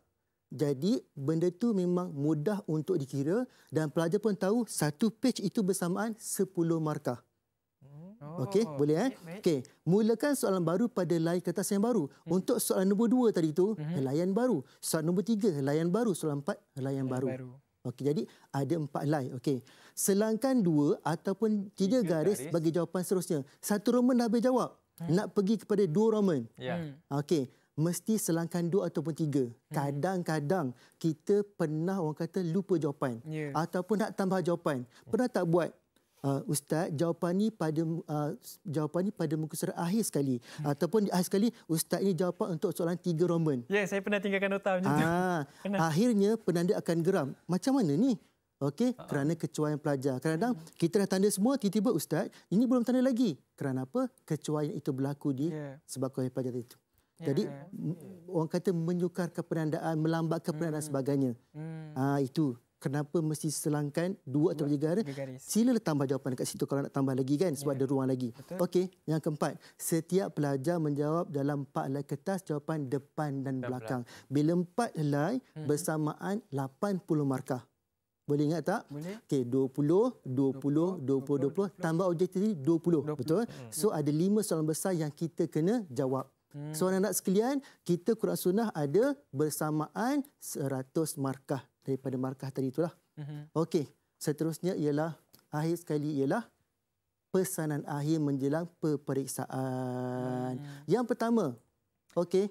Jadi benda tu memang mudah untuk dikira dan pelajar pun tahu satu page itu bersamaan 10 markah. Hmm. Okey, oh. boleh eh? Okey, mulakan soalan baru pada layar kertas yang baru. Hmm. Untuk soalan nombor dua tadi tu, hmm. layan baru. Soalan nombor tiga, layan baru. Soalan empat, layan, baru. baru. Okey, jadi ada empat lay. Okey, selangkan dua ataupun tiga, tiga garis, garis bagi jawapan seterusnya. Satu Roman dah berjawab. Hmm. Nak pergi kepada dua Roman. Ya. Yeah. Hmm. Okey, mesti selangkan dua ataupun tiga. Hmm. Kadang-kadang kita pernah orang kata lupa jawapan. Yeah. Ataupun nak tambah jawapan. Pernah tak buat? uh, ustaz jawapan ni pada uh, jawapan ni pada muka surat akhir sekali hmm. ataupun di akhir sekali ustaz ini jawapan untuk soalan tiga roman. Ya, yeah, saya pernah tinggalkan nota macam ah, tu. Akhirnya penanda akan geram. Macam mana ni? Okey, uh-huh. kerana kecuaian pelajar. Kadang-kadang kita dah tanda semua tiba-tiba ustaz ini belum tanda lagi. Kerana apa? Kecuaian itu berlaku di yeah. sebabkan pelajar itu. Ya. Jadi yeah. orang kata menyukarkan penandaan, melambatkan penandaan hmm. sebagainya. Mm. Ha, itu kenapa mesti selangkan dua atau tiga garis? Sila lah tambah jawapan dekat situ kalau nak tambah lagi kan sebab yeah. ada ruang lagi. Okey, yang keempat, setiap pelajar menjawab dalam empat helai kertas jawapan depan dan belakang. Bila empat helai hmm. bersamaan 80 markah. Boleh ingat tak? Okey, 20, 20, 20, 20, 20, tambah objektif ni 20, 20, betul? Hmm. So ada lima soalan besar yang kita kena jawab. Hmm. So anak-anak sekalian, kita Quran Sunnah ada bersamaan 100 markah daripada markah tadi itulah. Mm-hmm. Okey, seterusnya ialah akhir sekali ialah pesanan akhir menjelang peperiksaan. Mm-hmm. Yang pertama, okey,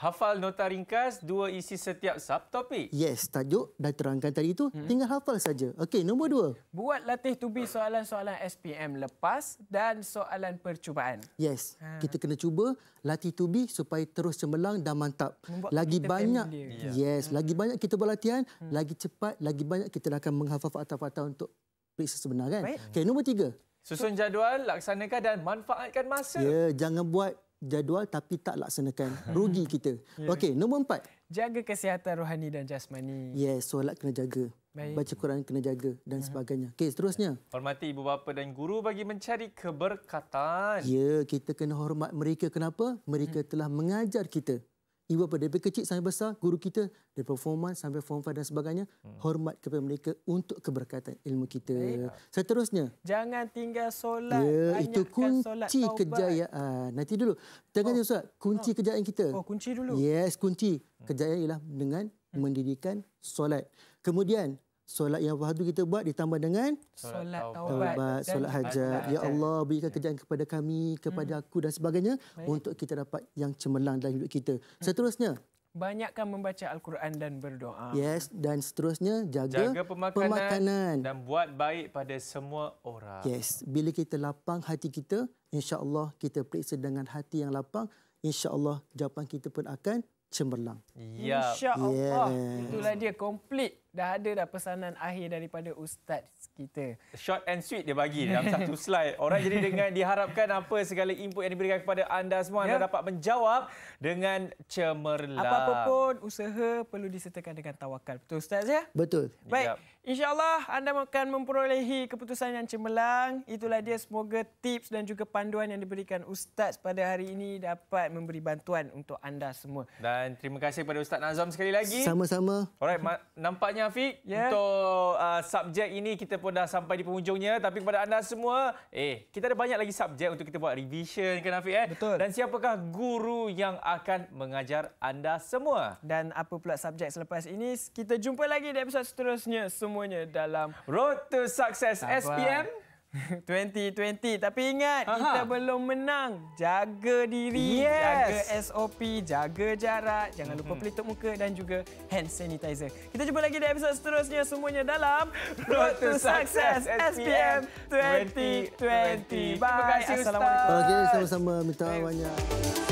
hafal nota ringkas dua isi setiap subtopik. Yes, tajuk dah terangkan tadi itu. Hmm. Tinggal hafal saja. Okey, nombor dua. Buat latih tubi soalan-soalan SPM lepas dan soalan percubaan. Yes, hmm. kita kena cuba latih tubi supaya terus cemerlang dan mantap. Membuat lagi banyak, dia. yes, ya. hmm. lagi banyak kita berlatihan, hmm. lagi cepat, lagi banyak kita akan menghafal fakta-fakta untuk periksa sebenar kan? Okey, nombor tiga. Susun jadual, laksanakan dan manfaatkan masa. Ya, yeah, jangan buat jadual tapi tak laksanakan. Rugi kita. Yeah. Okey, nombor empat. Jaga kesihatan rohani dan jasmani. Yes, solat kena jaga. Baik. Baca Quran kena jaga dan sebagainya. Okey, seterusnya. Hormati ibu bapa dan guru bagi mencari keberkatan. Ya, kita kena hormat mereka. Kenapa? Mereka hmm. telah mengajar kita ibu bapa dari kecil sampai besar guru kita dari performan sampai form 5 dan sebagainya hmm. hormat kepada mereka untuk keberkatan ilmu kita. Baik. Seterusnya jangan tinggal solat ya, itu kunci solat kejayaan. Nanti dulu. Tengah oh. ustaz kunci oh. kejayaan kita. Oh kunci dulu. Yes kunci hmm. kejayaan ialah dengan hmm. mendirikan solat. Kemudian solat yang fardu kita buat ditambah dengan solat taubat solat hajat ya Allah berikan kerjaan kepada kami kepada hmm. aku dan sebagainya untuk kita dapat yang cemerlang dalam hidup kita hmm. seterusnya banyakkan membaca al-Quran dan berdoa. Yes, dan seterusnya jaga, jaga pemakanan, pemakanan dan buat baik pada semua orang. Yes, bila kita lapang hati kita, insya-Allah kita periksa dengan hati yang lapang, insya-Allah jawapan kita pun akan cemerlang. Ya. Insya-Allah. Yes. Itulah dia komplit dah ada dah pesanan akhir daripada ustaz kita. Short and sweet dia bagi dalam satu slide. Orang jadi dengan diharapkan apa segala input yang diberikan kepada anda semua anda ya. dapat menjawab dengan cemerlang. Apa pun usaha perlu disertakan dengan tawakal. Betul ustaz ya? Betul. Baik. Insya-Allah anda akan memperolehi keputusan yang cemerlang. Itulah dia semoga tips dan juga panduan yang diberikan ustaz pada hari ini dapat memberi bantuan untuk anda semua. Dan terima kasih kepada Ustaz Nazam sekali lagi. Sama-sama. Alright, nampaknya banyak Fik yeah. untuk uh, subjek ini kita pun dah sampai di penghujungnya tapi kepada anda semua eh kita ada banyak lagi subjek untuk kita buat revision kan Afiq eh Betul. dan siapakah guru yang akan mengajar anda semua dan apa pula subjek selepas ini kita jumpa lagi di episod seterusnya semuanya dalam Road to Success SPM 2020 tapi ingat Aha. kita belum menang jaga diri yes. jaga SOP jaga jarak jangan lupa pelitup muka dan juga hand sanitizer kita jumpa lagi di episod seterusnya semuanya dalam road to success SPM 2020, 2020. bye terima kasih Assalamualaikum. okey sama-sama minta banyak